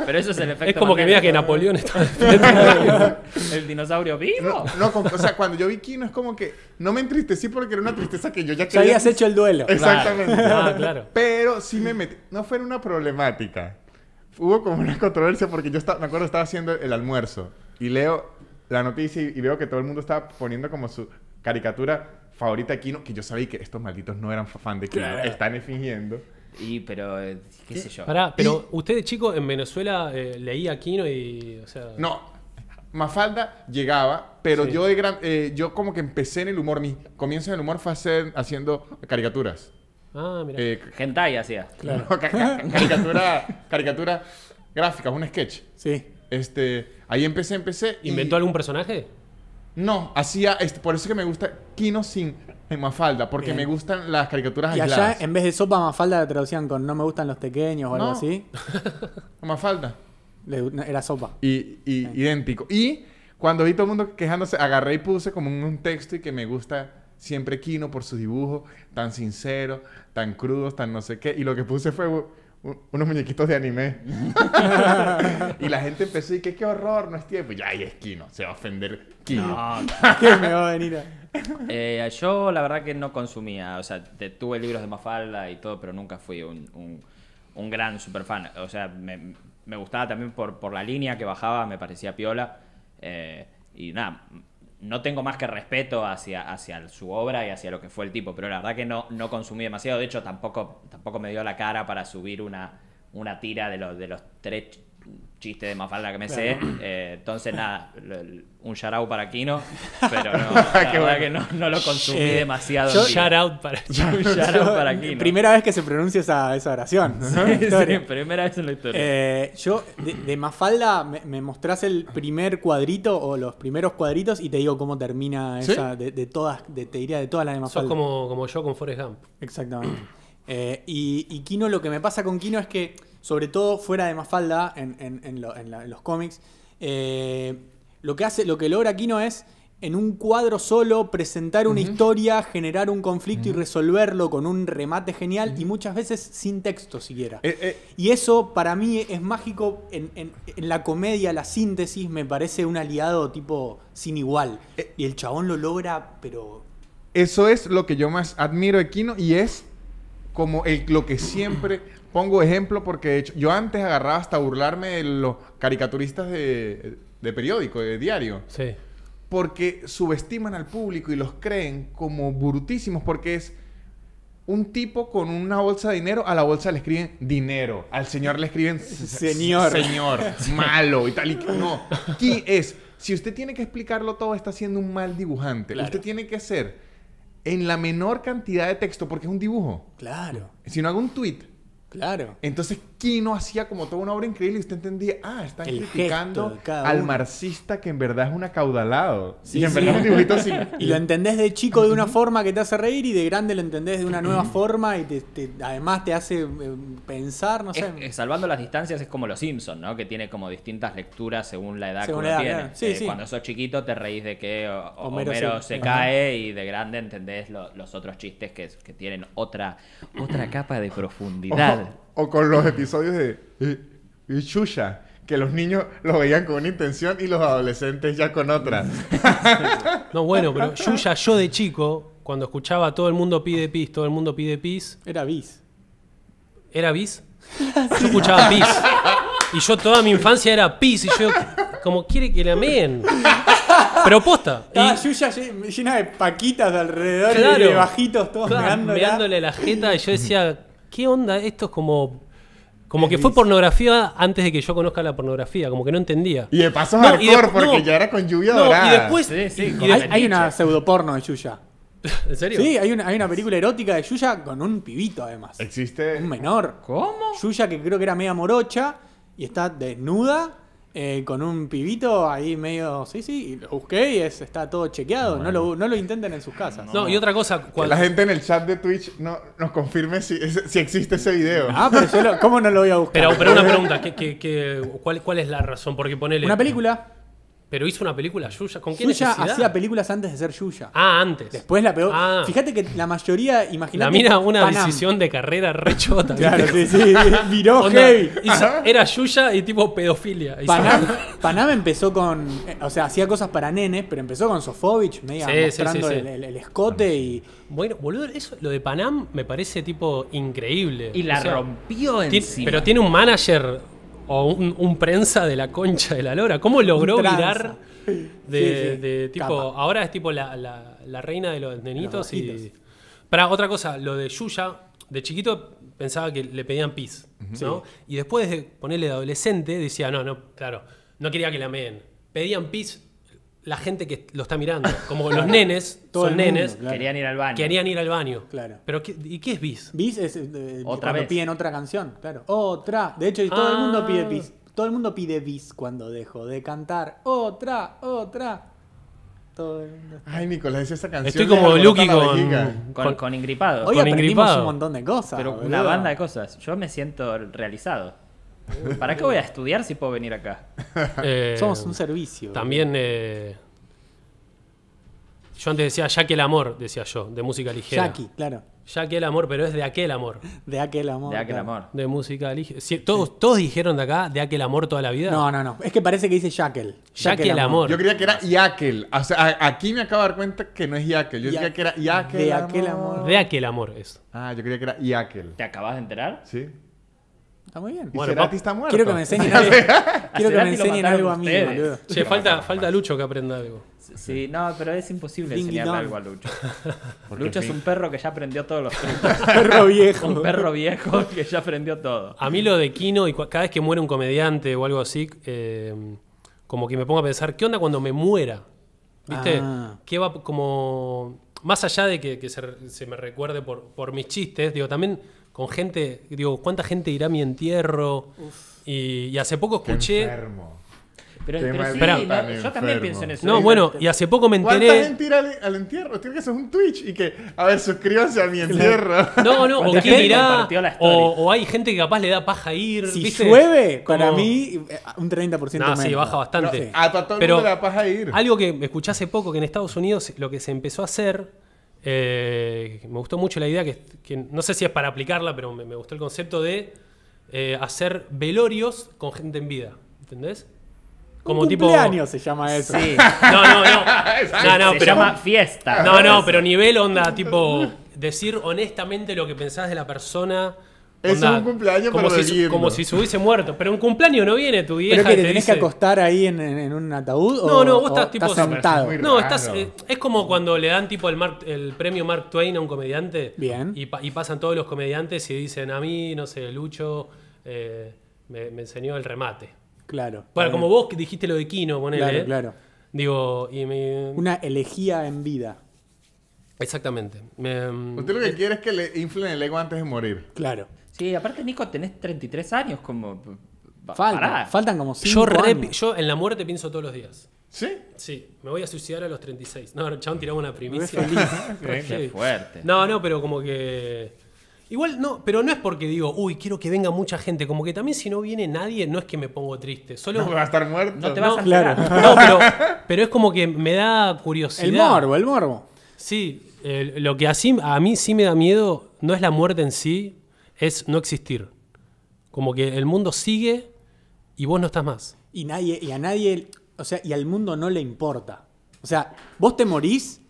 Pero eso es el efecto. Es como que veas que Napoleón está. el dinosaurio vivo. No, o sea, cuando yo vi Kino es como que no me entristecí porque era una tristeza que yo ya quería. Ya habías hecho el duelo. Exactamente. Ah, claro. Pero sí me metí. No fue una problemática. Hubo como una controversia porque yo estaba, me acuerdo estaba haciendo el almuerzo y leo la noticia y, veo que todo el mundo está poniendo como su caricatura favorita de Kino, que yo sabía que estos malditos no eran fan de Kino, están fingiendo. Y, pero, eh, qué, sé yo. pero ustedes chicos en Venezuela eh, leía a Kino y, o sea... No, Mafalda llegaba, pero yo eh, yo como que empecé en el humor, mi comienzo en el humor fue hacer, haciendo caricaturas. Ah, mira. Hentai hacía. caricatura, caricatura gráfica, un sketch. Sí. Este, Ahí empecé, empecé. ¿Inventó algún personaje? No, hacía. Este, por eso es que me gusta Kino sin Mafalda, porque me gustan las caricaturas y allá, en vez de sopa Mafalda, la traducían con no me gustan los pequeños o algo no. así. Mafalda. Le, era sopa. Y, idéntico. Y cuando vi todo el mundo quejándose, agarré y puse como un, un texto y que me gusta siempre Kino por sus dibujos tan sincero. tan crudos, tan no sé qué. Y lo que puse fue unos muñequitos de anime. y la gente empezó y que qué horror, no es tiempo. ya hay es Kino, se va a ofender Kino. No, ¿qué me va a venir eh, yo la verdad que no consumía, o sea, tuve libros de Mafalda y todo, pero nunca fui un, un, gran superfan. O sea, me, gustaba también por, por la línea que bajaba, me parecía piola. Eh, y nada, no tengo más que respeto hacia, hacia su obra y hacia lo que fue el tipo, pero la verdad que no, no consumí demasiado. De hecho, tampoco, tampoco me dio la cara para subir una, una tira de los, de los tres chiste de Mafalda que me sé. Eh, entonces, nada, un shout out para Kino, pero no, la verdad que no, lo consumí eh, demasiado. out para, un Kino. Primera vez que se pronuncia esa, oración. primera vez en la historia. Eh, yo, de, Mafalda, me, mostras el primer cuadrito o los primeros cuadritos y te digo cómo termina de, todas, te diría de todas las de Mafalda. Sos como, como yo con Forrest Gump. Exactamente. y, y Kino, lo que me pasa con Kino es que sobre todo fuera de Mafalda en, en, los cómics, eh, lo que hace, lo que logra Kino es en un cuadro solo presentar una historia, generar un conflicto y resolverlo con un remate genial y muchas veces sin texto siquiera. Eh, eh. Y eso para mí es mágico en, la comedia, la síntesis me parece un aliado tipo sin igual. y el chabón lo logra, pero... Eso es lo que yo más admiro de Kino y es como lo que siempre pongo ejemplo porque hecho, yo antes agarraba hasta burlarme de los caricaturistas de, de periódico, de diario. Sí. Porque subestiman al público y los creen como brutísimos porque es un tipo con una bolsa de dinero, a la bolsa le escriben dinero, al señor le escriben señor, señor, malo y tal. Y no, aquí es? Si usted tiene que explicarlo todo, está siendo un mal dibujante. Usted tiene que hacer en la menor cantidad de texto porque es un dibujo. Claro. Si no hago un tweet, Claro. Entonces, no hacía como toda una obra increíble y usted entendía, ah, están criticando al marxista que en verdad es un acaudalado. y en verdad es dibujito así. Y lo entendés de chico de una forma que te hace reír y de grande lo entendés de una nueva forma y te, además te hace eh, pensar, no sé. salvando las distancias es como los Simpsons, ¿no? Que tiene como distintas lecturas según la edad que uno tiene. Eh, cuando sos chiquito te reís de que Homero, se cae y de grande entendés los otros chistes que, tienen otra, otra capa de profundidad. o con los episodios de Yuya, eh, eh, que los niños los veían con una intención y los adolescentes ya con otra. no, bueno, pero Yuya, yo de chico, cuando escuchaba todo el mundo pide pis, todo el mundo pide pis. Era bis. ¿Era bis? Yo escuchaba pis. Y yo toda mi infancia era pis y yo como quiere que le amen Pero posta. y... Yuya llena de paquitas de alrededor y de bajitos todos meándole la jeta y yo decía, ¿qué onda? Esto es como como que fue pornografía antes de que yo conozca la pornografía, como que no entendía. Y de paso hardcore, porque ya era con lluvia dorada. Y después. hay, una pseudoporno de Yuya. ¿En serio? Sí, hay una, hay una película erótica de Yuya con un pibito, además. ¿Existe? Un menor. ¿Cómo? Yuya, que creo que era media morocha y está desnuda eh, con un pibito ahí medio, sí, sí, lo busqué y es, está todo chequeado, no, lo, no lo intenten en sus casas. No, y otra cosa, la gente en el chat de Twitch no, nos confirme si, si existe ese video. Ah, pero yo ¿cómo no lo voy a buscar? Pero, una pregunta, ¿qué, qué, cuál, ¿cuál es la razón? Porque ponele... Una película. Pero hizo una película Yuya. ¿Con quién Yuya hacía películas antes de ser Yuya. Ah, antes. Después la pegó. Ah. Fíjate que la mayoría, imagínate. La una decisión de carrera rechota. claro, sí, sí. era Yuya y tipo pedofilia. Panam, Panam, empezó con. Eh, o sea, hacía cosas para nenes, pero empezó con Sofovich, media mostrando el, escote y. Bueno, boludo, eso, lo de Panam me parece tipo increíble. Y la rompió en Pero tiene un manager o un, prensa de la concha de la lora. ¿Cómo logró virar de, tipo. Ahora es tipo la, reina de los nenitos Para otra cosa, lo de Yuya, de chiquito pensaba que le pedían pis, Y después de ponerle de adolescente, decía, no, no, claro, no quería que la meen. Pedían pis, la gente que lo está mirando. Como los nenes, son nenes, Querían ir al baño. querían ir al baño. Claro. Pero ¿y qué es bis? Bis es eh, eh, Otra cuando vez. piden otra canción, claro. Otra. De hecho, todo el mundo pide ah. bis. Todo el mundo pide bis cuando dejo de cantar. Otra, otra. Ay, Nicolás, esa canción. Estoy como Luki con, con, con ingripado. Hoy Con aprendimos un montón de cosas. pero una banda de cosas. Yo me siento realizado. ¿Para qué voy a estudiar si puedo venir acá? Eh, Somos un servicio. También. Eh, yo antes decía Jack el amor, decía yo, de música ligera. Jackie, claro. Jack el amor, pero es de aquel amor. De aquel amor. De aquel amor. De música ligera. ¿todos, dijeron de acá de aquel amor toda la vida? No, no, no. Es que parece que dice ya que el amor. Yo creía que era Yaquel. O sea, aquí me acabo de dar cuenta que no es Yaquel. Yo creía que era Yaquel. De aquel amor. De aquel amor, eso. Ah, yo creía que era Yaquel. ¿Te acabas de enterar? Sí. Está muy bien. Bueno, Cerati está muerto. Quiero que me enseñen algo, quiero que me enseñen algo a mí, boludo. Che, falta, falta Lucho que aprenda algo. Sí, no, pero es imposible enseñar enseñarle algo a Lucho. Lucho es un perro que ya aprendió todos los trucos. perro viejo. Un perro viejo que ya aprendió todo. A mí lo de Kino, y cada vez que muere un comediante o algo así, eh, como que me pongo a pensar, ¿qué onda cuando me muera? ¿Viste? Ah. ¿Qué va como más allá de que, se, me recuerde por, mis chistes, digo, también con gente, digo, ¿cuánta gente irá a mi entierro? y, hace poco escuché... Pero, yo también pienso en eso. No, bueno, y hace poco me enteré. ¿Cuánta gente ir al, entierro? Tiene que es un Twitch y que, a ver, suscríbanse a mi entierro. No, no, o O, hay gente que capaz le da paja ir. Si ¿viste? llueve, para mí, eh, un 30% no, Ah, sí, baja bastante. A todo pero mundo le da paja ir. Algo que escuché hace poco que en Estados Unidos lo que se empezó a hacer. Eh, me gustó mucho la idea que, no sé si es para aplicarla, pero me, gustó el concepto de eh, hacer velorios con gente en vida. ¿Entendés? como un tipo. Cumpleaños se llama eso. No, no, no. no, no se pero... llama fiesta. No, no, pero nivel onda, tipo, decir honestamente lo que pensás de la persona. Es un cumpleaños como si, Como si se hubiese muerto. Pero un cumpleaños no viene tu vieja. ¿Pero que te, tenés que acostar ahí en, un ataúd? No, no, vos estás tipo. sentado. No, eh, es como cuando le dan tipo el, premio Mark Twain a un comediante. Bien. Y, pasan todos los comediantes y dicen a mí, no sé, Lucho eh, me enseñó el remate. Claro. Bueno, eh, como vos que dijiste lo de Kino, ponele. Claro, ¿eh? claro. Digo, y me... Una elegía en vida. Exactamente. Em, Usted lo que eh, quiere es que le inflen el ego antes de morir. Claro. Sí, aparte, Nico, tenés 33 años como... faltan como 5 yo años. Yo en la muerte pienso todos los días. ¿Sí? Sí, me voy a suicidar a los 36. No, chabón tiraba una primicia. fuerte. No, no, pero como que... Igual no, pero no es porque digo, uy, quiero que venga mucha gente. Como que también si no viene nadie, no es que me pongo triste. Solo no, va a estar muerto. No te vas a claro. No, pero, es como que me da curiosidad. El morbo, el morbo. Sí, lo que a mí sí me da miedo no es la muerte en sí, es no existir. Como que el mundo sigue y vos no estás más. Y, nadie, y a nadie, o sea, y al mundo no le importa. O sea, vos te morís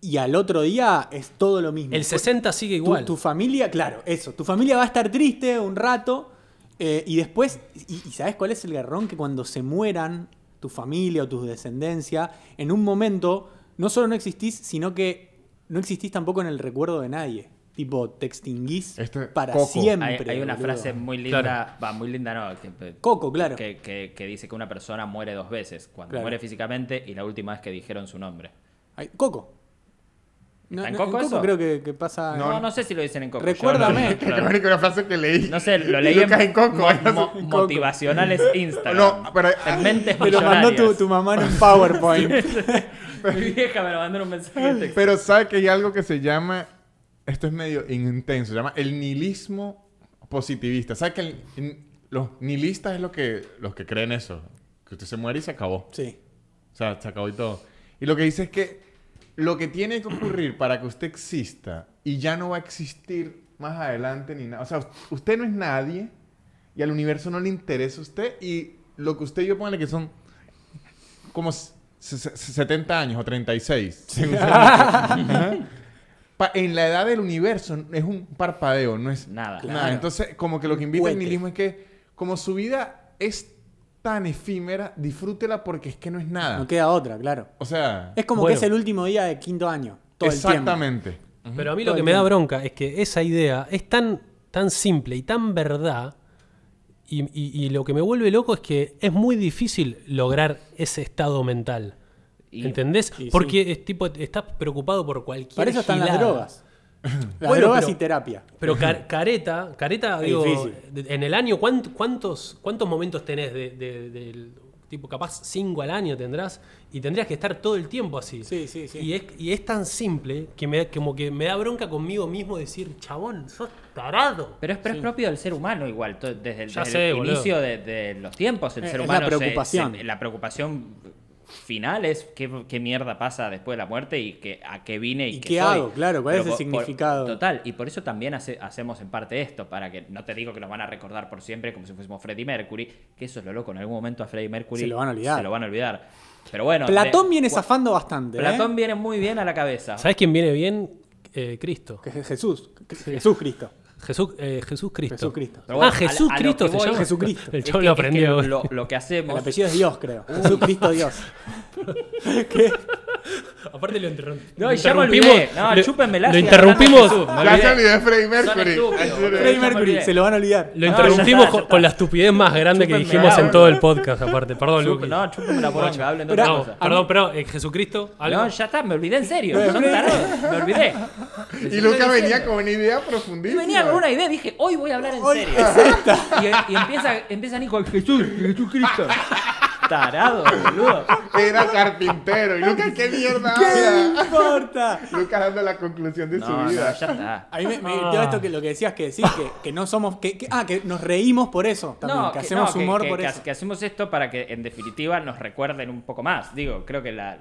y al otro día es todo lo mismo. El 60 sigue igual. Tu, familia, claro, eso. Tu familia va a estar triste un rato eh, y después, y, sabes cuál es el garrón? Que cuando se mueran tu familia o tus descendencia, en un momento no solo no existís, sino que no existís tampoco en el recuerdo de nadie. Tipo, te extinguís este, para siempre. Hay, una frase muy linda, va, muy linda, ¿no? Eh, Coco, claro. Que, dice que una persona muere dos veces, cuando muere físicamente y la última vez que dijeron su nombre. Coco. ¿En Coco, eso? creo que, pasa. No, no, sé si lo dicen en Coco. Recuérdame. no, frase que leí. No sé, lo leí en, Coco. Motivacionales Instagram. No, pero. En mentes lo mandó tu, tu, mamá en un PowerPoint. Mi vieja me lo mandó en un mensaje de texto. Pero sabe que hay algo que se llama. Esto es medio intenso. Se llama el nihilismo positivista. ¿Sabes que los nihilistas es lo que, los que creen eso? Que usted se muere y se acabó. Sí. O sea, se acabó y todo. Y lo que dice es que lo que tiene que ocurrir para que usted exista y ya no va a existir más adelante ni nada. O sea, usted no es nadie y al universo no le interesa a usted y lo que usted y yo pongan que son como 70 años o 36. en la edad del universo es un parpadeo, no es nada. Entonces, como que lo que invita el nihilismo es que como su vida es tan efímera, disfrútela porque es que no es nada. No queda otra, claro. O sea. Es como que es el último día de quinto año. exactamente. Pero a mí lo que me da bronca es que esa idea es tan, tan simple y tan verdad. Y, lo que me vuelve loco es que es muy difícil lograr ese estado mental. ¿Entendés? Porque es tipo, estás preocupado por cualquier. Para eso están las drogas pero, y terapia. Pero careta, careta, digo, en el año, ¿cuántos, cuántos momentos tenés de, tipo, capaz cinco al año tendrás? Y tendrías que estar todo el tiempo así. Sí, sí, Y es, tan simple que me, como que me da bronca conmigo mismo decir, chabón, sos tarado. Pero es, propio del ser humano igual, desde el, inicio de, los tiempos, el eh, ser humano. la preocupación. la preocupación finales, qué, qué mierda pasa después de la muerte y que, a qué vine y, qué, hago, claro, cuál es el significado. total, y por eso también hacemos en parte esto, para que no te digo que lo van a recordar por siempre como si fuésemos Freddie Mercury, que eso es lo loco, en algún momento a Freddy Mercury se lo van a olvidar. Se lo van a olvidar. Pero bueno, Platón viene zafando bastante. ¿eh? Platón viene muy bien a la cabeza. ¿Sabes quién viene bien? Eh, Cristo. Jesús, Jesús Cristo. Jesús, eh, Jesús Cristo. Jesús Cristo. ah, Jesús Cristo se llama. El chavo lo aprendió. lo, lo, que hacemos. El apellido es Dios, creo. Uh. Jesús Cristo Dios. ¿Qué? Aparte lo, interrumpimos. no, lo interrumpimos. No, lo, chúpenme Lo interrumpimos. La de Freddie Mercury. Freddy Mercury, se lo van a olvidar. Lo interrumpimos con, la estupidez más grande que dijimos en todo el podcast, aparte. Perdón, Luke. No, chúpenme la poronga, hablen de otra no, cosa. Perdón, pero eh, Jesucristo. ¿algo? No, ya está, me olvidé en serio. No, me olvidé. Y Luca venía con una idea profundísima. Venía con una idea, dije, hoy voy a hablar en serio. Y empieza Nico, Jesús, Jesucristo tarado, boludo. Era carpintero. Y Lucas, ¿qué mierda ¿Qué importa? Lucas dando la conclusión de su vida. ya está. A mí me, ah. dio esto que lo que decías que decís, que, no somos. Que, ah, que nos reímos por eso también. que, hacemos humor por eso. Que hacemos esto para que, en definitiva, nos recuerden un poco más. Digo, creo que la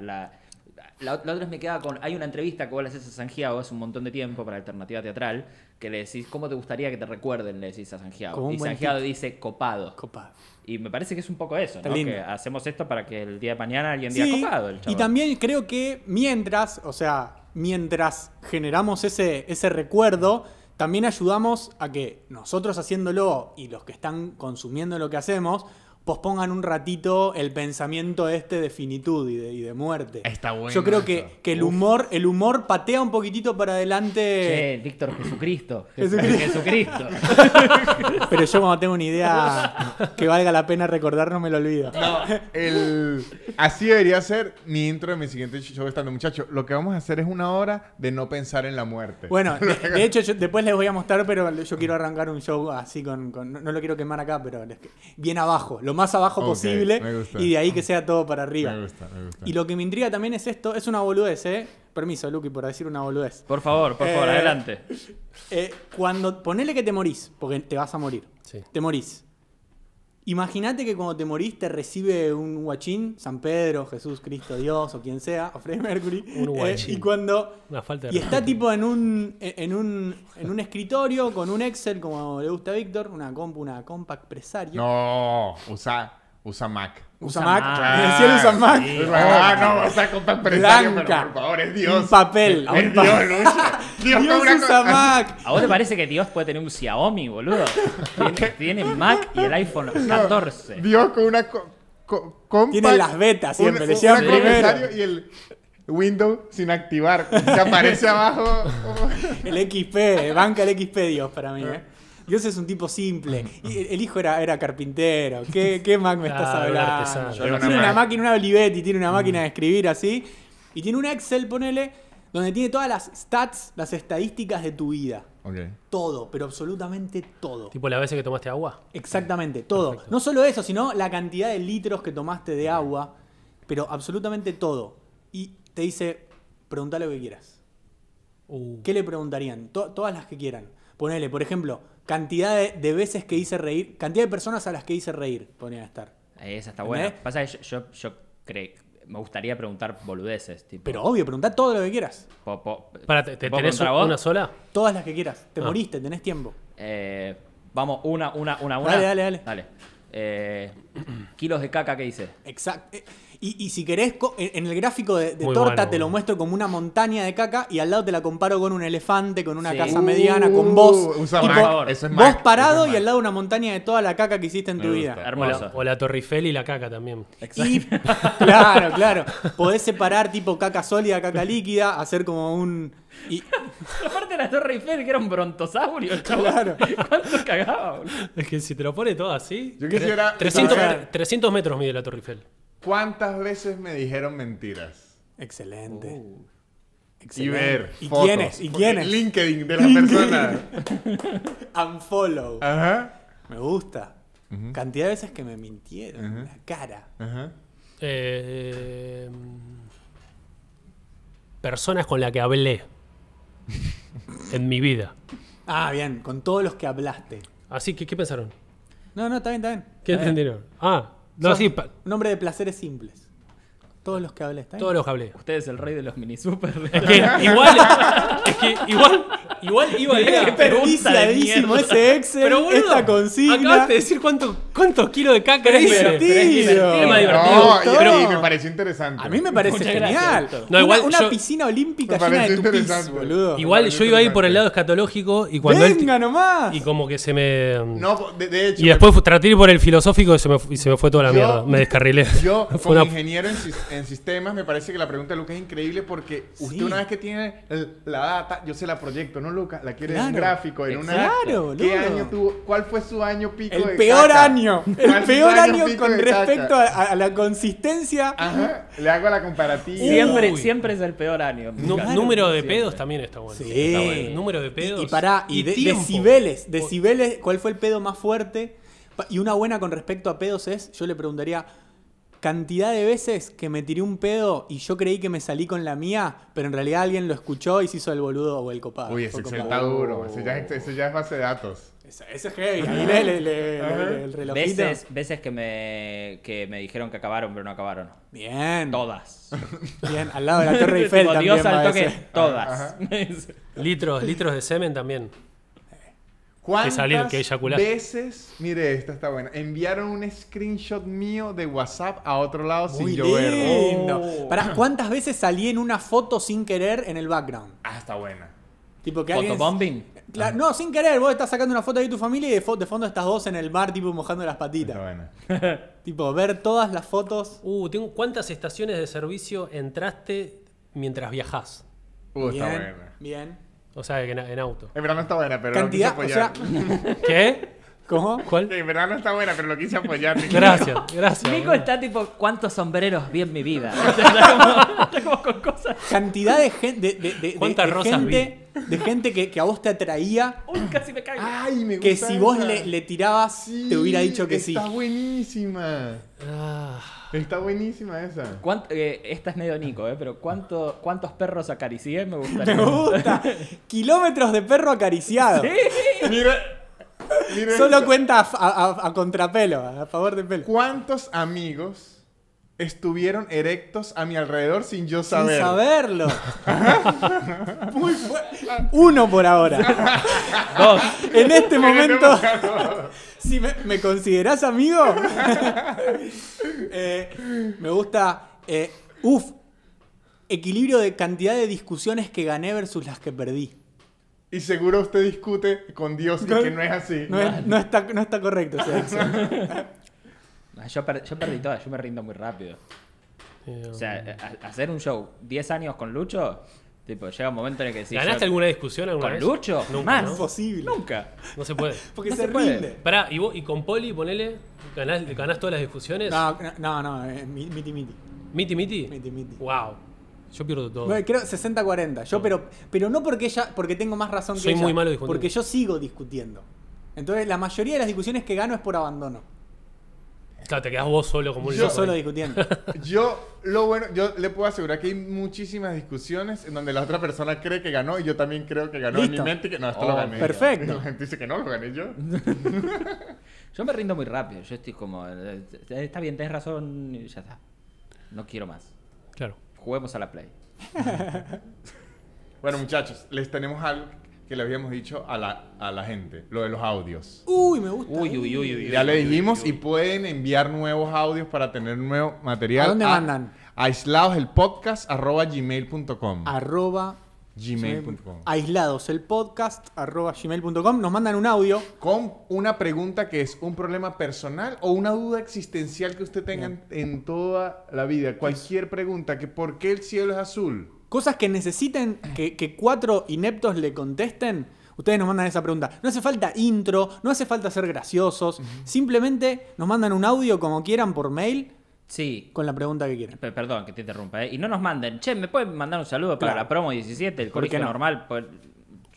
la, otra vez me queda con. Hay una entrevista que vos le haces a Sangiago hace un montón de tiempo para Alternativa Teatral, que le decís, ¿cómo te gustaría que te recuerden? Le decís a Sangiago. Y Sangiago dice, copado. Copado. Y me parece que es un poco eso, ¿no? Que hacemos esto para que el día de mañana alguien diga copado. El y también creo que mientras, o sea, mientras generamos ese, ese recuerdo, también ayudamos a que nosotros haciéndolo y los que están consumiendo lo que hacemos, pospongan un ratito el pensamiento este de finitud y de, muerte. Está bueno. Yo creo que, el, humor, el humor patea un poquitito para adelante. Che, Víctor Jesucristo. Jesucristo. Pero yo cuando tengo una idea que valga la pena recordar, no me lo olvido. No, Así debería ser mi intro de mi siguiente show estando, muchachos. Lo que vamos a hacer es una hora de no pensar en la muerte. Bueno, de, hecho, después les voy a mostrar, pero yo quiero arrancar un show así con. no, lo quiero quemar acá, pero bien abajo. Lo más abajo posible y de ahí que sea todo para arriba. Y lo que me intriga también es esto, es una boludez, ¿eh? Permiso, Luqui, por decir una boludez. Por favor, por favor, eh, adelante. Eh, cuando ponele que te morís, porque te vas a morir. Te morís. Imagínate que cuando te moriste recibe un guachín, San Pedro, Jesús, Cristo, Dios o quien sea, o Mercury. Un guachín. Eh, y cuando. falta y está tipo en un, en un, escritorio con un Excel, como le gusta a Víctor, una compu, una compact presario. No, usa, usa Mac. Usa Mac, sí, ah, el USA Sí. Ah, no, vas a comprar Blanca. por favor, es Dios. Un papel. Ah, Dios, usa Dios, ¿A vos te parece que Dios puede tener un Xiaomi, boludo? Tiene, Mac y el iPhone 14. Dios con una... Co Tiene las betas siempre. le llevan primero. Y el... Windows sin activar. se aparece abajo. el XP, banca el XP Dios para mí. Ah. Eh. Dios es un tipo simple. el hijo era, era carpintero. ¿Qué, qué me estás hablando? Tiene una, máquina, una Olivetti, tiene una máquina mm. de escribir así. Y tiene un Excel, ponele, donde tiene todas las stats, las estadísticas de tu vida. Todo, pero absolutamente todo. Tipo la veces que tomaste agua. Exactamente, todo. No solo eso, sino la cantidad de litros que tomaste de agua, pero absolutamente todo. Y te dice, pregúntale lo que quieras. Uh. ¿Qué le preguntarían? todas las que quieran. Ponele, por ejemplo, cantidad de, veces que hice reír, cantidad de personas a las que hice reír, a estar. Esa está buena. Pasa que yo, creo me gustaría preguntar boludeces. Tipo. Pero obvio, preguntá todo lo que quieras. Para, ¿te, tenés una, sola? Todas las que quieras. Te ah. moriste, tenés tiempo. Eh, vamos, una, una, una, una. Dale, dale, dale. Eh, kilos de caca, ¿qué dice? Exacto. Eh, y, si querés, en el gráfico de, torta te lo muestro como una montaña de caca y al lado te la comparo con un elefante, con una casa mediana, con uh, vos. Vos parado y al lado una montaña de toda la caca que hiciste en tu vida. O la, Torre Eiffel y la caca también. claro, claro. Podés separar tipo caca sólida, caca líquida, hacer como un... Y... Aparte de la Torre Eiffel, que era un brontosaurio, Claro. ¿Cuánto cagaba, Es que si te lo pone todo así. Yo 300, 300 metros mide la Torre Eiffel. ¿Cuántas veces me dijeron mentiras? Excelente. Uh. Y ver. ¿Y quiénes? ¿Y quiénes? LinkedIn de la persona. Unfollow. Ajá. Me gusta. Cantidad de veces que me mintieron. en La cara. Ajá. Eh, em, personas con las que hablé en mi vida. Ah, bien, con todos los que hablaste. Así que, ¿qué pensaron? No, no, está bien, está bien. ¿Qué entendieron? Ah, no, Nombre de placeres simples. Todos los que hablé está ahí. Todos los que hablé. Usted es el rey de los mini super. igual, es que igual, igual iba a ir a ese Excel, pero bueno, esta consigna. Acabaste de decir cuánto, cuántos kilos de caca es divertido. divertido. No, pero, y, me pareció interesante. A mí me parece genial. no, igual, una, una piscina olímpica llena de tupis, Igual yo iba a ir por el lado escatológico y cuando Venga nomás. Y como que se me No, de, hecho. Y después traté de ir por el filosófico y se me, se me fue toda la mierda, me descarrilé. Yo como ingeniero en sistema en sistemas, me parece que la pregunta de Lucas es increíble porque usted una vez que tiene la data, yo se la proyecto, ¿no, Lucas? La quiere en gráfico, en una... Claro, ¿Qué año tuvo? ¿Cuál fue su año pico El peor año. El peor año, con respecto a, la consistencia. Ajá. Le hago la comparativa. Siempre, siempre es el peor año. número de pedos también está bueno. Número de pedos. Y, para decibeles, decibeles, ¿cuál fue el pedo más fuerte? Y una buena con respecto a pedos es, yo le preguntaría cantidad de veces que me tiré un pedo y yo creí que me salí con la mía, pero en realidad alguien lo escuchó y se hizo el boludo o el copado. Uy, ese está duro. Uh". Ese ya, este, ya, es base de datos. ese es heavy. Ahí le, le, el relojito. Veces, veces que, me, que me dijeron que acabaron, pero no acabaron. Bien. Todas. Bien, al lado de la Torre Eiffel también. Dios todas. Litros, litros de semen también. ¿Cuántas veces, mire, esta está buena, enviaron un screenshot mío de WhatsApp a otro lado sin llover. Oh. Para, ¿cuántas veces salí en una foto sin querer en el background? Ah, está buena. Tipo que no, sin querer, vos estás sacando una foto de tu familia y de, fondo estás dos en el bar, tipo mojando las patitas. Está buena. tipo, ver todas las fotos. Uh, tengo cuántas estaciones de servicio entraste mientras viajás. Uh, está buena. Bien. O sea, en, en auto. En no está buena, pero lo quise apoyar. ¿Qué? ¿Cómo? ¿Cuál? En no está buena, pero lo quise apoyar. Nico. Gracias, gracias. Nico eh. está tipo, ¿cuántos sombreros vi en mi vida? está, como, con cosas. Cantidad de gente. De, de, de ¿Cuántas rosas vi? De gente que, que, a vos te atraía. Uy, casi me caigo. Ay, me gusta Que si vos le, le tirabas, te hubiera dicho que sí. Está buenísima. Ah. Está buenísima esa. Eh, esta es medio Nico, eh, pero ¿cuánto, ¿cuántos perros acaricié? Me gusta. Me gusta. Kilómetros de perro acariciado. Solo cuenta a, a, contrapelo, a favor de pelo. ¿Cuántos amigos estuvieron erectos a mi alrededor sin yo saber. Sin saberlo. Uno por ahora. Dos. En este momento. si me, consideras amigo. Eh, me gusta. Eh, uf. Equilibrio de cantidad de discusiones que gané versus las que perdí. Y seguro usted discute con Dios que no es así. No, está, no está correcto. Ah, yo, perdí todas, yo me rindo muy rápido. o sea, hacer un show 10 años con Lucho, Tipo, llega un momento en el que decís. ¿Ganaste alguna discusión alguna ¿Con Lucho? Nunca. ¿no? Nunca. No se puede. Porque se, rinde. Pará, y, con Poli, ponele, ganás, todas las discusiones. No, no, no, eh, Mitty miti miti. ¿Miti miti? Miti miti. Wow. Yo pierdo todo. creo 60-40. Yo, pero, pero no porque ella, porque tengo más razón que ella. Soy muy malo discutiendo. Porque yo sigo discutiendo. Entonces, la mayoría de las discusiones que gano es por abandono. Claro, te quedas vos solo como un Yo solo discutiendo. Yo, lo bueno, yo le puedo asegurar que hay muchísimas discusiones en donde la otra persona cree que ganó y yo también creo que ganó en mi mente y Que, no, esto lo oh, gané. perfecto. La gente dice que no, lo gané yo. Yo me rindo muy rápido. Yo estoy como. Eh, está bien, tenés razón. y Ya está. No quiero más. Claro. Juguemos a la play. Bueno, muchachos, les tenemos algo que le habíamos dicho a la, a la gente, lo de los audios. Uy, me gusta. Uy, uy, uy, ya le dijimos y pueden enviar nuevos audios para tener nuevo material. ¿A dónde mandan? Aislados el gmail.com. Nos mandan un audio. Con una pregunta que es un problema personal o una duda existencial que usted tenga en, en toda la vida. Cualquier pregunta que por qué el cielo es azul. Cosas que necesiten que, cuatro ineptos le contesten. Ustedes nos mandan esa pregunta. No hace falta intro, no hace falta ser graciosos. Simplemente nos mandan un audio como quieran por mail. Sí. Con la pregunta que quieran. perdón que te interrumpa. ¿eh? Y no nos manden. Che, ¿me pueden mandar un saludo para la promo 17, el es normal? Pues,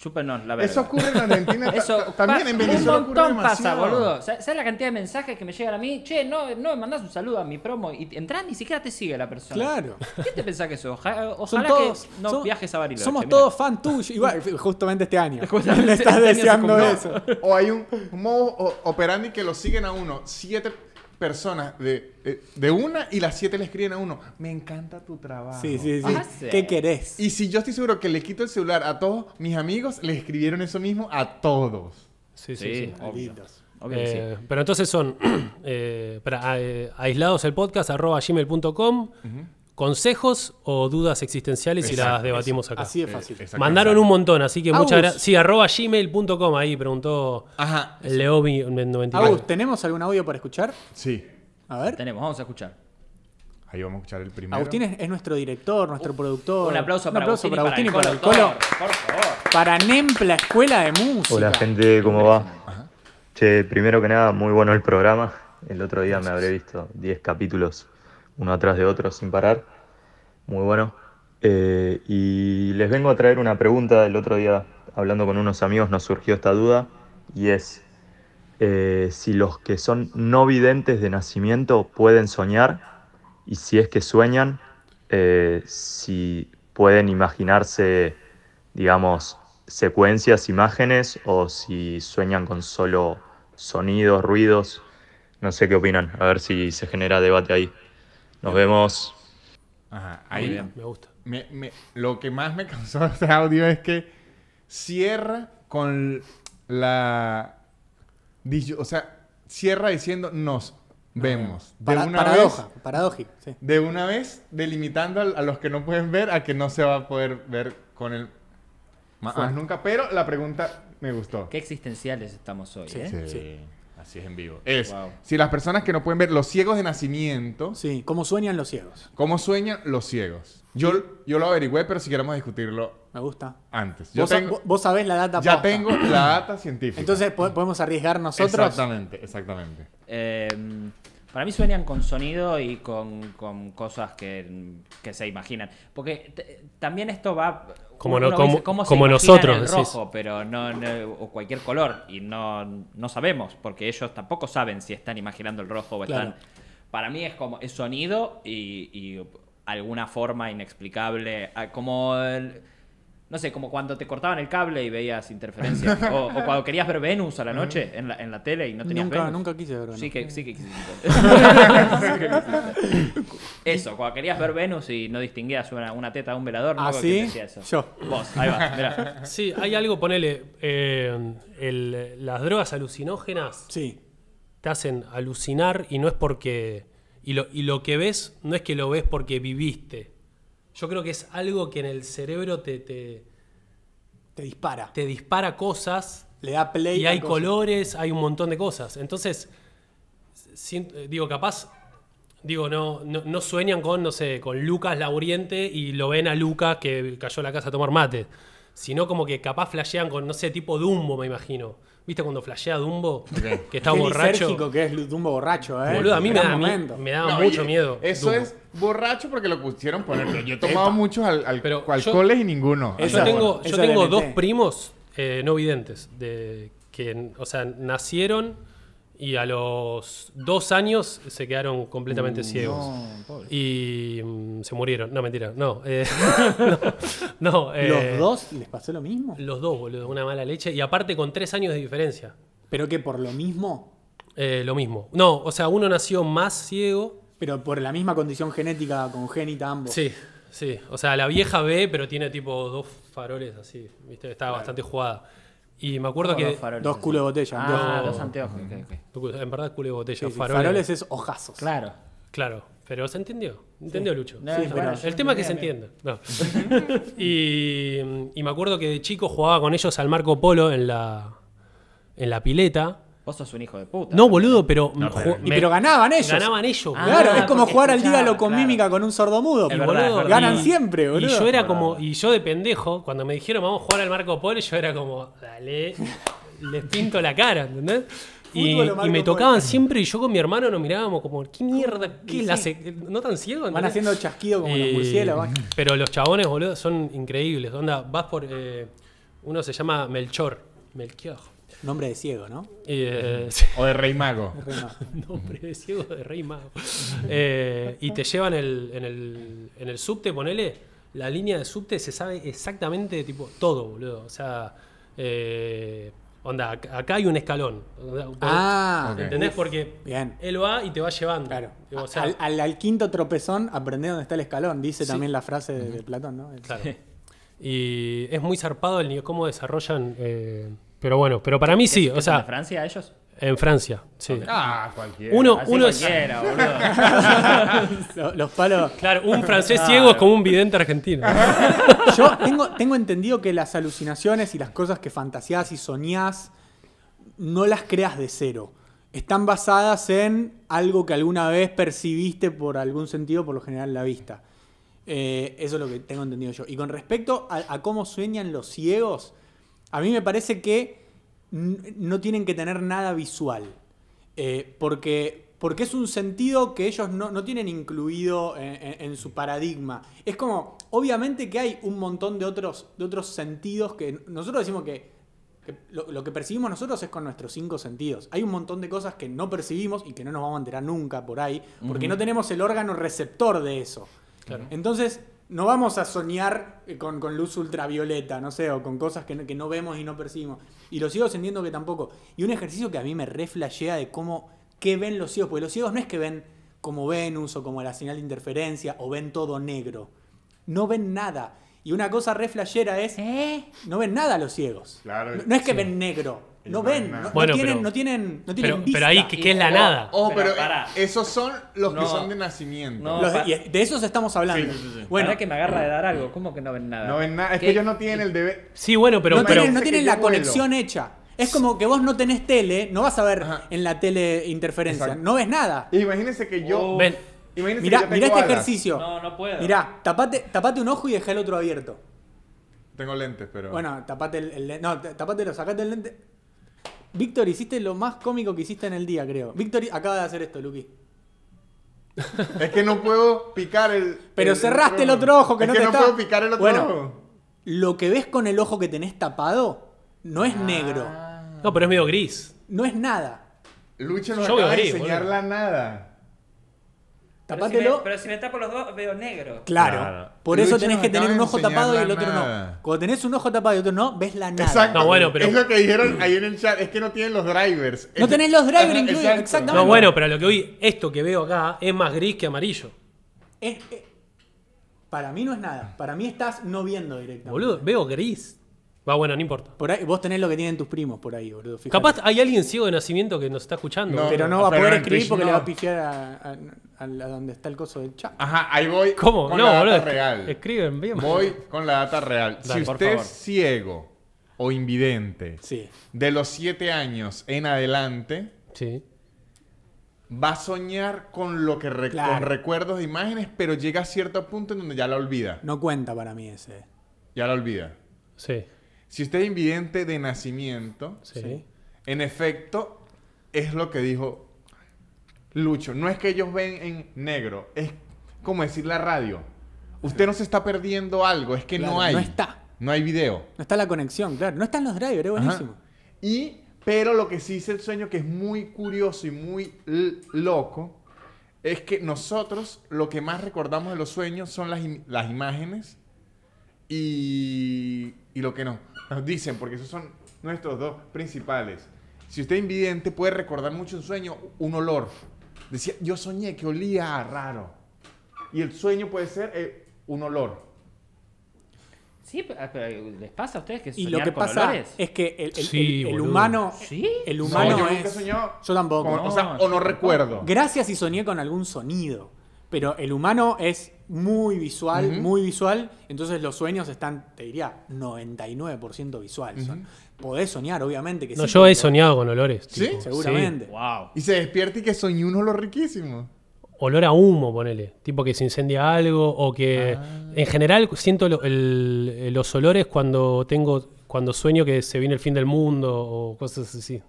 Chúpenos, la verdad. Eso ocurre en Argentina. Eso también en Venezuela. Un montón pasa, boludo. ¿Sabes la cantidad de mensajes que me llegan a mí? Che, no, no me mandás un saludo a mi promo y entras ni siquiera te sigue la persona. Claro. ¿Qué te pensás que eso? Eh, ojalá, todos, que no viajes a Bariloche. Somos todos fan tuyos. Igual, justamente este año. le estás este deseando eso. O hay un, un modo operandi que lo siguen a uno. Siete personas de, una y las siete le escriben a uno, me encanta tu trabajo. Sí, sí, sí. ¿Qué querés? Y si yo estoy seguro que le quito el celular a todos mis amigos, le escribieron eso mismo a todos. Sí, sí, sí. Eh, pero entonces son eh, eh, aislados el podcast arroba gmail.com consejos o dudas existenciales y las debatimos acá. Así de fácil. Mandaron un montón, así que muchas gracias. Sí, arroba gmail.com ahí preguntó leomi ¿tenemos algún audio para escuchar? Sí. A ver. Tenemos, vamos a escuchar. Ahí vamos a escuchar el primero. Agustín es, nuestro director, nuestro productor. Un aplauso para, Agustín, y para, para, el Por favor. Para NEMPLA Escuela de Música. Hola gente, ¿cómo va? Ajá. Che, primero que nada, muy bueno el programa. El otro día me habré visto 10 capítulos uno atrás de otro sin parar. Muy bueno. Eh, y les vengo a traer una pregunta. El otro día, hablando con unos amigos, nos surgió esta duda y es eh, si los que son no videntes de nacimiento pueden soñar y si es que sueñan, eh, si pueden imaginarse, digamos, secuencias, imágenes o si sueñan con solo sonidos, ruidos. No sé qué opinan, a ver si se genera debate ahí. Nos vemos. Ajá, ahí me gusta. lo que más me causó este audio es que cierra con la. O sea, cierra diciendo nos vemos. Ah, de una paradoja, vez, paradójico. De una vez, delimitando a, los que no pueden ver a que no se va a poder ver con el. Más, ah, nunca, pero la pregunta me gustó. Qué existenciales estamos hoy, sí, ¿eh? sí si es en vivo. Es, si las personas que no pueden ver, los ciegos de nacimiento. Sí, ¿cómo sueñan los ciegos? ¿Cómo sueñan los ciegos? Yo, yo lo averigüé, pero si queremos discutirlo. Me gusta. Antes. Yo ¿Vos, vos, sabés la data. Ya tengo la data científica. Entonces podemos arriesgar nosotros. Exactamente, exactamente. Em, para mí sueñan con sonido y con, cosas que, que, se imaginan. Porque también esto va como, nosotros. rojo, pero no, o cualquier color. Y no, no sabemos, porque ellos tampoco saben si están imaginando el rojo o están. Para mí es como es sonido y, alguna forma inexplicable. Ah, como no sé, como cuando te cortaban el cable y veías interferencias. o, cuando querías ver Venus a la noche en la, tele y no tenías Venus. Nunca quise ver Venus. Sí que, sí que eso, cuando querías ver Venus y no distinguías una, una teta de un velador. ¿no? ¿Ah, sí? Eso. Vos, ahí va, Sí, hay algo, ponele, eh, las drogas alucinógenas sí. te hacen alucinar y no es porque... Y lo, y lo que ves no es que lo ves porque viviste, yo creo que es algo que en el cerebro te, te, dispara. Te dispara cosas. Le da play. Y hay colores, hay un montón de cosas. Entonces, digo, capaz, digo, no, sueñan con, no sé, con Lucas Lauriente y lo ven a Lucas que cayó a la casa a tomar mate. Sino como que capaz flashean con, no sé, tipo Dumbo, me imagino ¿Viste cuando flashea Dumbo? Que está Qué borracho. que es Dumbo borracho, ¿eh? Boludo, a mí me, da, daba mucho miedo. Eso es borracho porque lo pusieron ponerlo. Yo he tomado muchos al, Pero alcoholes y ninguno. Yo tengo, dos primos eh, no videntes. De, que, o sea, nacieron y a los dos años se quedaron completamente uh, ciegos. y mm, se murieron. No, mentira. No. Eh, eh, ¿Los dos les pasó lo mismo? Los dos, boludo. Una mala leche. Y aparte con tres años de diferencia. ¿Pero qué, por lo mismo? Eh, lo mismo. No, o sea, uno nació más ciego. Pero por la misma condición genética congénita ambos. Sí, sí. O sea, la vieja ve, pero tiene tipo dos faroles así. ¿viste? Está bastante jugada. Y me acuerdo que. Dos, culos culo de botella. Ah, dos, anteojos. En verdad, culo de botella. faroles. es hojazos. Claro. Claro, pero se entendió. Entendió Lucho. sí, pero el tema es que se entienda. y, y, me acuerdo que de chico jugaba con ellos al Marco Polo en la, en la pileta. Vos sos un hijo de puta. No, boludo, pero. pero, ganaban ellos. Ganaban ellos. claro, es como jugar al dígalo con mímica con un sordomudo. mudo boludo, ganan siempre, boludo. Y yo era como. Y yo de pendejo, cuando me dijeron vamos a jugar al Marco Polo, yo era como. Dale. les pinto la cara, ¿entendés? Y, me tocaban siempre y yo con mi hermano nos mirábamos como, ¿qué mierda? ¿Qué sí. ¿No tan ciego? Van haciendo chasquido como los eh, murciélagos. Pero los chabones, boludo, son increíbles. Onda, vas por... Eh, uno se llama Melchor. Melchior. Nombre de ciego, ¿no? Eh, o de rey mago. Nombre de ciego de rey mago. Eh, y te llevan en, el, subte, ponele, la línea de subte se sabe exactamente tipo todo, boludo. O sea, eh, onda, acá hay un escalón. Ah, ¿entendés? Porque Bien. él va y te va llevando. Claro. al, quinto tropezón aprende dónde está el escalón, dice también la frase de, Platón, ¿no? Claro. y es muy zarpado el cómo desarrollan pero bueno, pero para mí sí, o ¿En Francia ellos? En Francia, sí. Ah, cualquiera. Uno, uno Los palos. Claro, un francés ah. ciego es como un vidente argentino. Yo tengo, entendido que las alucinaciones y las cosas que fantaseás y soñás no las creas de cero. Están basadas en algo que alguna vez percibiste por algún sentido, por lo general la vista. Eh, eso es lo que tengo entendido yo. Y con respecto a cómo sueñan los ciegos, a mí me parece que no tienen que tener nada visual. Eh, porque, porque es un sentido que ellos no, tienen incluido en, su paradigma. Es como, obviamente que hay un montón de otros, de otros sentidos que nosotros decimos que, lo, que percibimos nosotros es con nuestros cinco sentidos. Hay un montón de cosas que no percibimos y que no nos vamos a enterar nunca por ahí, porque no tenemos el órgano receptor de eso. Entonces, no vamos a soñar eh, con, luz ultravioleta, no sé, o con cosas que no, que no vemos y no percibimos. Y los ciegos entiendo que tampoco. Y un ejercicio que a mí me reflashea de cómo, qué ven los ciegos, porque los ciegos no es que ven como Venus o como la señal de interferencia o ven todo negro. No ven nada. Y una cosa re flashera es, ¿Eh? no ven nada los ciegos. no, es que ven negro. No ven, no, tienen, pero, no tienen, ahí, ¿qué, es la nada? Oh, oh, esos son los que son de nacimiento. de esos estamos hablando. bueno, que me agarra de dar algo. ¿Cómo que no ven nada? No ven nada. Es que ellos no tienen el deber. Sí, bueno, pero. No tienen, la conexión hecha. Es como que vos no tenés tele, no vas a ver en la tele interferencia. No ves nada. Imagínense que yo. Oh. Mira, mirá, este ejercicio. No, no puedo. Mirá, tapate, tapate un ojo y deja el otro abierto. Tengo lentes, pero. Bueno, tapate el, lente. No, tapatelo, sacate el lente. Víctor, hiciste lo más cómico que hiciste en el día, creo. Víctor acaba de hacer esto, Luqui. es que no puedo picar el. Pero cerraste el otro ojo, que es que no puedo picar el otro bueno, Lo que ves con el ojo que tenés tapado no es ah. negro. No, pero es medio gris. No es nada. Lucha no va acaba de enseñarla nada. Pero si, me, tapo los dos, veo negro. Claro. Por eso tenés que tener un ojo tapado y el otro no. Cuando tenés un ojo tapado y el otro no, ves la nada. Exacto. No, bueno, pero... Es lo que dijeron ahí en el chat, es que no tienen los drivers. No tenés los drivers incluidos, exactamente. No, bueno, pero lo que hoy, esto que veo acá es más gris que amarillo. Eh, para mí no es nada. Para mí estás no viendo directamente. Boludo, veo gris. Va, bueno, no importa. Por vos tenés lo que tienen tus primos por ahí, boludo. Capaz hay alguien ciego de nacimiento que nos está escuchando. pero no va a poder escribir porque le va a pifiar a, donde está el coso del chat. Ajá, ahí voy. Con no, la data real. Escriben bien. Voy con la data real. si usted es ciego o invidente, de los siete años en adelante, va a soñar con lo que con recuerdos de imágenes, pero llega a cierto punto en donde ya la olvida. No cuenta para mí ese. Ya la olvida. Sí. Si usted es invidente de nacimiento, en efecto, es lo que dijo Lucho. No es que ellos ven en negro, es como decir la radio. Usted no se está perdiendo algo, es que no hay. No está. No hay video. No está la conexión, claro. No están los drivers, es buenísimo. Y, pero lo que sí es el sueño, que es muy curioso y muy loco, es que nosotros lo que más recordamos de los sueños son las, las imágenes y y lo que no. Nos dicen, porque esos son nuestros dos principales. Si usted es invidente, puede recordar mucho un sueño, un olor. Decía, yo soñé que olía raro. Y el sueño puede ser eh, un olor. Sí, ah, pero eh, les pasa a ustedes que soñar Y lo que pasa es que el, el, humano. El humano yo es. yo tampoco. o sea, o no recuerdo. Gracias si soñé con algún sonido. Pero el humano es muy visual, muy visual. Entonces los sueños están, te diría, 99% visual. Podés soñar, obviamente. Que no, yo he soñado con olores. ¿Sí? Seguramente. Wow. Y se despierta y que soñó uno lo riquísimo. Olor a humo, ponele. Tipo que se incendia algo o que... Ah. En general siento los olores cuando tengo... Cuando sueño que se viene el fin del mundo o cosas así.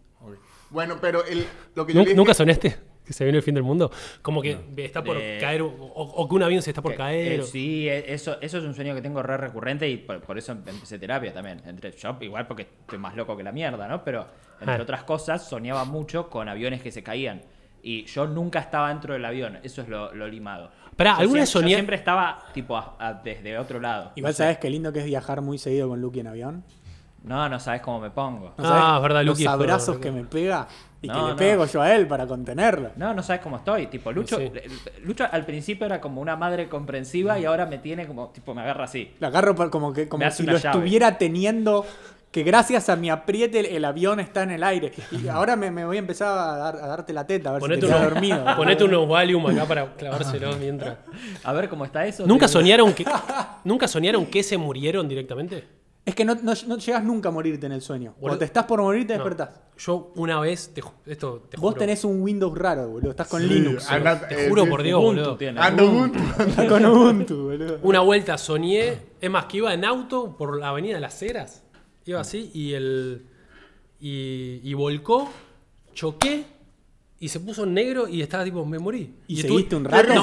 Bueno, pero el, lo que Nunca soñaste? este? que se viene el fin del mundo. Como que está por eh, caer, o, que un avión se está por eh, caer. Eh, sí, e, eso, eso es un sueño que tengo re recurrente y por, eso empecé terapia también. Entre shop, igual porque estoy más loco que la mierda, ¿no? Pero entre ah. otras cosas, soñaba mucho con aviones que se caían. Y yo nunca estaba dentro del avión, eso es lo, limado. pero alguna Yo siempre estaba tipo desde otro lado. Igual sabes qué lindo que es viajar muy seguido con Lucky en avión. No, no sabes cómo me pongo. ah, verdad, Los abrazos que me pega y que le pego yo a él para contenerlo. No, no sabes cómo estoy. Tipo, Lucho, Lucho al principio era como una madre comprensiva y ahora me tiene como, tipo, me agarra así. Lo agarro como que como si lo estuviera teniendo que gracias a mi apriete el, avión está en el aire. Y ahora me, voy a empezar a, darte la teta, a ver ponete si te uno, dormido. Ponete unos Valium acá para clavárselo mientras. A ver cómo está eso. ¿Nunca soñaron, que, ¿Nunca soñaron que se murieron directamente? Es que no, no, llegas nunca a morirte en el sueño. O Cuando te estás por morir, te despertás. Yo una vez, esto Vos tenés un Windows raro, boludo. Estás con Linux. te juro por Dios, boludo. Ubuntu. con Ubuntu, boludo. Una vuelta soñé. Es más, que iba en auto por la avenida de las Heras. Iba así y el. y volcó, choqué y se puso negro y estaba tipo, me morí. Y, estuviste seguiste un rato.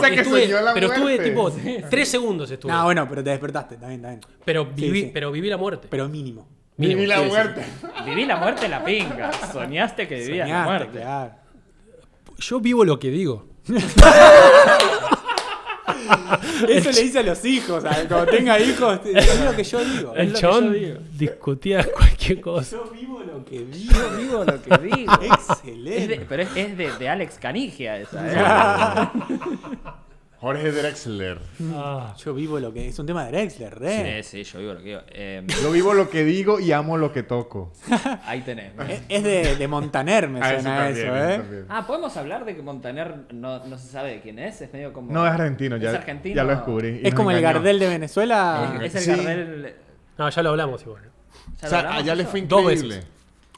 pero estuve tipo tres segundos estuve. ah bueno, pero te despertaste, también, también. Pero viví, Pero viví la muerte. Pero mínimo. Viví la muerte. Viví la muerte la pinga. Soñaste que vivías la muerte. Claro. Yo vivo lo que digo. Eso le dice a los hijos. Cuando tenga hijos, es lo que yo digo. El chabón discutía cualquier cosa. Yo vivo lo que digo. vivo lo que digo. Excelente. pero es, de, Alex Canigia esa. ¿eh? Jorge Drexler. Ah, yo vivo lo que. Es un tema de Drexler, ¿eh? Sí, sí, yo vivo lo que digo. Em, yo vivo lo que digo y amo lo que toco. ahí tenés. E, es- de, Montaner, me ah, suena eso, ¿eh? Ah, podemos hablar de que Montaner no, no se sabe de quién es. Es medio como. No es argentino, ya, Es argentino. ya lo descubrí. Es como el Gardel de Venezuela. Es, el Gardel. No, ya lo hablamos igual. ¿ya O sea, allá le fue increíble.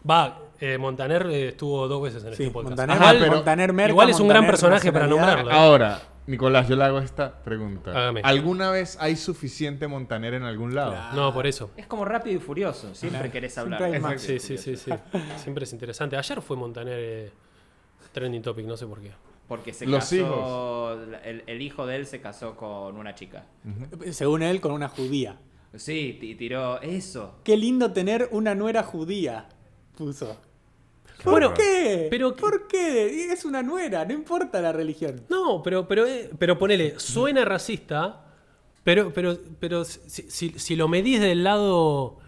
Va, eh, Montaner eh, estuvo dos veces en el este podcast. Montaner, ah, Montaner, igual es un gran personaje para nombrarlo. ¿eh? Ahora, Nicolás, yo le hago esta pregunta. ¿Alguna vez hay suficiente Montaner en algún lado? No, por eso. Es como rápido y furioso, siempre querés hablar. Sí, sí, sí, sí. siempre es interesante. Ayer fue Montaner eh, trending topic, no sé por qué. Porque se Los casó, hijos. El, hijo de él se casó con una chica. Según él, con una judía. Sí, tiró eso. Qué lindo tener una nuera judía, puso. ¿Por qué? ¿Por qué? Es una nuera, no importa la religión. No, pero, pero, eh, pero ponele, suena racista, pero, pero, pero si, si, lo medís del lado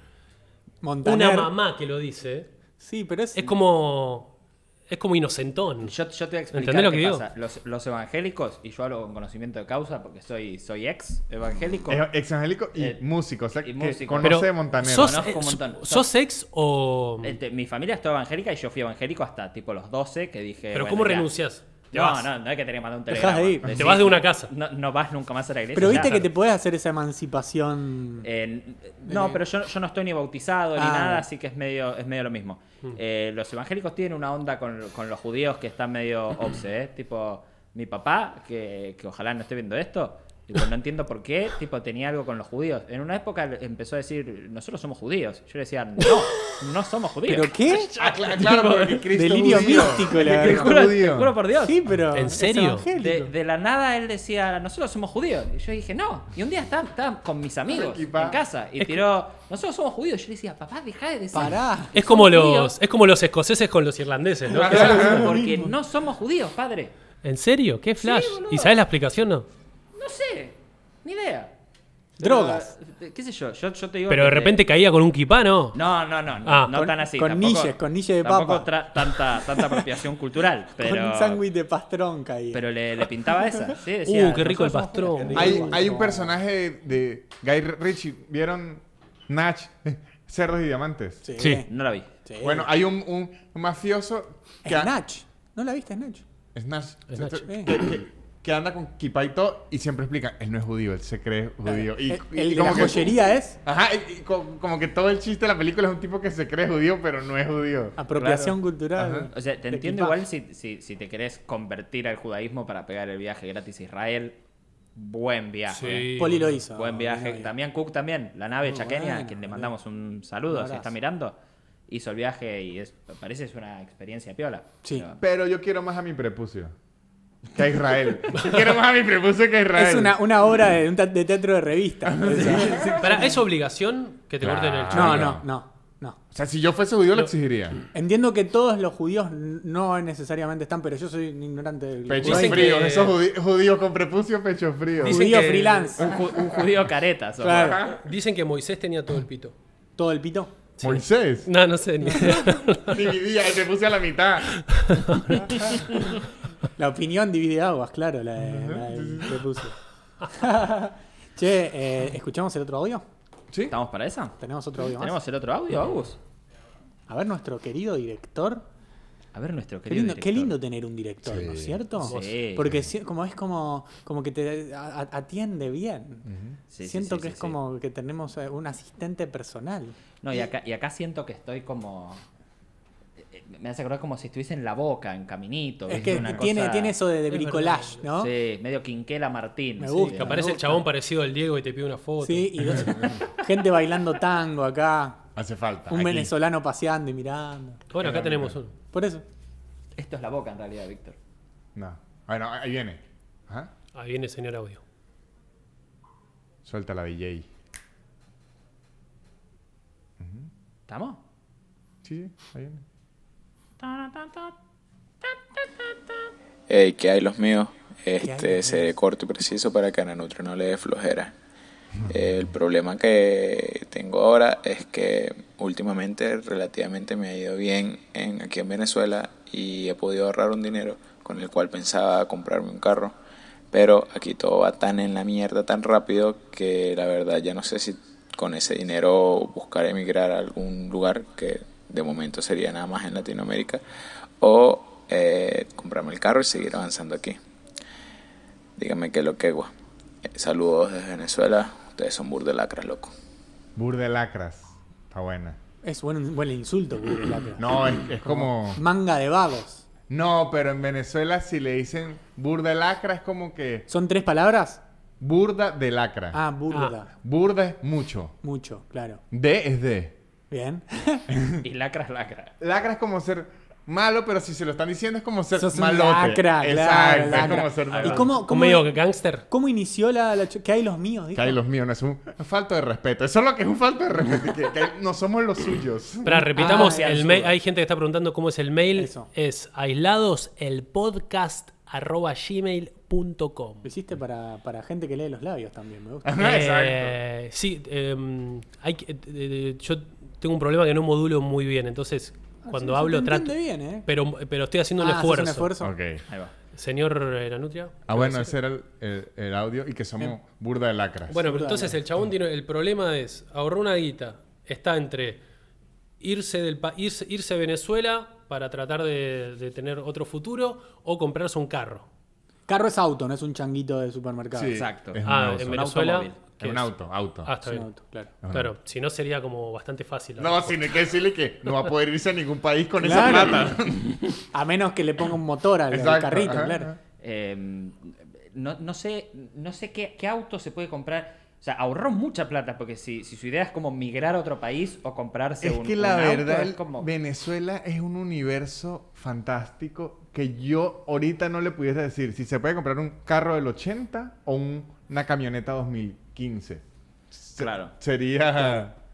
Montaner. una mamá que lo dice, sí, pero es, es como es como inocentón. Yo, te voy a lo que pasa. Los, evangélicos, y yo hablo con conocimiento de causa porque soy, soy ex evangélico. ex evangélico y eh, músico. O sea, conoce Montanero. ¿Sos, ex o...? Este, mi familia es toda evangélica y yo fui evangélico hasta tipo los 12 que dije... ¿Pero cómo renuncias? no, no, no hay que tener más de un telegrama. te vas de una casa. No, no, vas nunca más a la iglesia. Pero viste que te puedes hacer esa emancipación. Eh, no, pero yo, no estoy ni bautizado ni ah, nada, así que es medio, es medio lo mismo. Mm. Eh, los evangélicos tienen una onda con, los judíos que están medio obse, ¿eh? Tipo, mi papá, que ojalá no esté viendo esto, no entiendo por qué, tipo, tenía algo con los judíos. En una época empezó a decir, nosotros somos judíos. Yo le decía, no, no somos judíos. ¿Pero qué? claro, Delirio místico, la Juro, por Dios. Sí, pero. ¿En serio? De, la nada él decía, nosotros somos judíos. Y yo dije, no. Y un día estaba, con mis amigos en casa y tiró, nosotros somos judíos. Yo le decía, papá, deja de decir. Pará. Es como, los, es como los escoceses con los irlandeses, ¿no? porque no somos judíos, padre. ¿En serio? ¿Qué flash? ¿Y sabes la explicación, no? No sé, ni idea. Drogas. ¿Qué sé yo? Yo, te digo Pero de repente caía con un kipá, ¿no? No, no, no, no, ah, tan así. con niches, con niches de Tampoco papa. Tampoco tanta, tanta apropiación cultural, Con un sándwich de pastrón caía. pero le, pintaba esa. Sí, Uh, qué rico el pastrón. Hay, hay un personaje de Guy Ritchie. ¿Vieron Natch? Cerdos y Diamantes. Sí. No la vi. Bueno, hay un, mafioso que... Nach. ¿No la viste, Natch. Snatch que anda con Kipaito y siempre explica, él no es judío, él se cree judío. Y, el, de la joyería es. Ajá, como, que todo el chiste de la película es un tipo que se cree judío, pero no es judío. Apropiación cultural. O sea, te entiendo igual si, si, te querés convertir al judaísmo para pegar el viaje gratis a Israel. Buen viaje. Sí. Poli lo hizo. Buen viaje. también Cook también, la nave oh, chaqueña, a quien le mandamos un saludo, si está mirando hizo el viaje y es, parece es una experiencia piola. Sí. pero yo quiero más a mi prepucio que a Israel. Quiero más a mi prepucio que a Israel. Es una, una obra de, teatro de revista. Para, ¿es obligación que te corten el chico No, no, no, no. O sea, si yo fuese judío lo, exigiría. Entiendo que todos los judíos no necesariamente están, pero yo soy ignorante del Pecho frío, esos judíos, con prepucio, pecho frío. Dicen judío freelance. Un, judío careta. Dicen que Moisés tenía todo el pito. ¿Todo el pito? ¿Moisés? No, no sé. Ni Dividía, se puse a la mitad. La opinión divide aguas, claro, la, de, che, eh, ¿escuchamos el otro audio? ¿Sí? ¿Estamos para esa? ¿Tenemos otro audio más? ¿Tenemos el otro audio, Agus? A ver, nuestro querido director. A ver, nuestro querido director. Qué lindo tener un director, ¿no es cierto? Sí. Porque como es como, como que te atiende bien. siento que es como que tenemos eh, un asistente personal. No, y acá, y acá siento que estoy como me hace acordar como si estuviese en la boca, en caminito. Es que tiene, eso de, bricolage, ¿no? Sí, medio Quinquela Martín. Me gusta. Sí, que aparece el chabón parecido al Diego y te pide una foto. Sí, y gente bailando tango acá. Hace falta. Un venezolano paseando y mirando. Bueno, acá tenemos uno. Por eso. Esto es la boca en realidad, Víctor. No. Bueno, ahí viene. ¿Ah? Ahí viene, señor audio. Suelta la DJ. ¿Estamos? sí, ahí viene. Hey, ¿qué hay los míos? Este, se corto y preciso para que a Nanutri no le dé flojera. El problema que tengo ahora es que últimamente relativamente me ha ido bien en, aquí en Venezuela y he podido ahorrar un dinero con el cual pensaba comprarme un carro. Pero aquí todo va tan en la mierda, tan rápido que la verdad ya no sé si con ese dinero buscar emigrar a algún lugar que de momento sería nada más en Latinoamérica, o eh, comprarme el carro y seguir avanzando aquí. Dígame qué es lo que hago. Eh, saludos desde Venezuela, ustedes son burdelacras, loco. Burdelacras, está buena. Es un buen insulto, burdelacras. no, es, como... Manga de vagos. No, pero en Venezuela si le dicen burdelacra es como que... ¿Son tres palabras? Burda de lacra. Ah, burda. Ah, burda es mucho. Mucho, claro. De es de. Bien. y lacra es lacra. Lacra es como ser malo, pero si se lo están diciendo es como ser Sos malote. Exacto, es como ser malo. ¿Y cómo, cómo, gangster? ¿Cómo inició la, que hay los míos? Que hay los míos, es un falto de respeto. Eso es lo que es un falto de respeto, que, no somos los suyos. Pero repitamos, ah, hay gente que está preguntando cómo es el mail. Es aislados el podcast arroba gmail.com. Lo hiciste para, para, gente que lee los labios también, me gusta. Exacto. Eh, sí, em, hay, eh, eh, yo tengo un problema que no modulo muy bien. Entonces, ah, cuando hablo, trato. ¿eh? pero, estoy haciendo un ah, esfuerzo. Ahí va. Señor eh, La Lanutria. Ah, bueno, ese era el, audio y que somos burda de lacras. Bueno, pero entonces el chabón tiene. El problema es: ahorró una guita, está entre irse, del, irse a Venezuela para tratar de, tener otro futuro o comprarse un carro. Carro es auto, no es un changuito de supermercado. Exacto. Ah, en Venezuela. En un auto, auto. Ah, está bien. claro. Ah. Claro, si no sería como bastante fácil. No, sin que decirle que no va a poder irse a ningún país con esa plata. A menos que le ponga un motor al, carrito, claro. Em, no, sé, no sé qué, auto se puede comprar. O sea, ahorró mucha plata, porque si, su idea es como migrar a otro país o comprarse un Es que la verdad, Venezuela es un universo fantástico que yo ahorita no le pudiese decir si se puede comprar un carro del 80 o una camioneta 2000. 15. claro. Sería...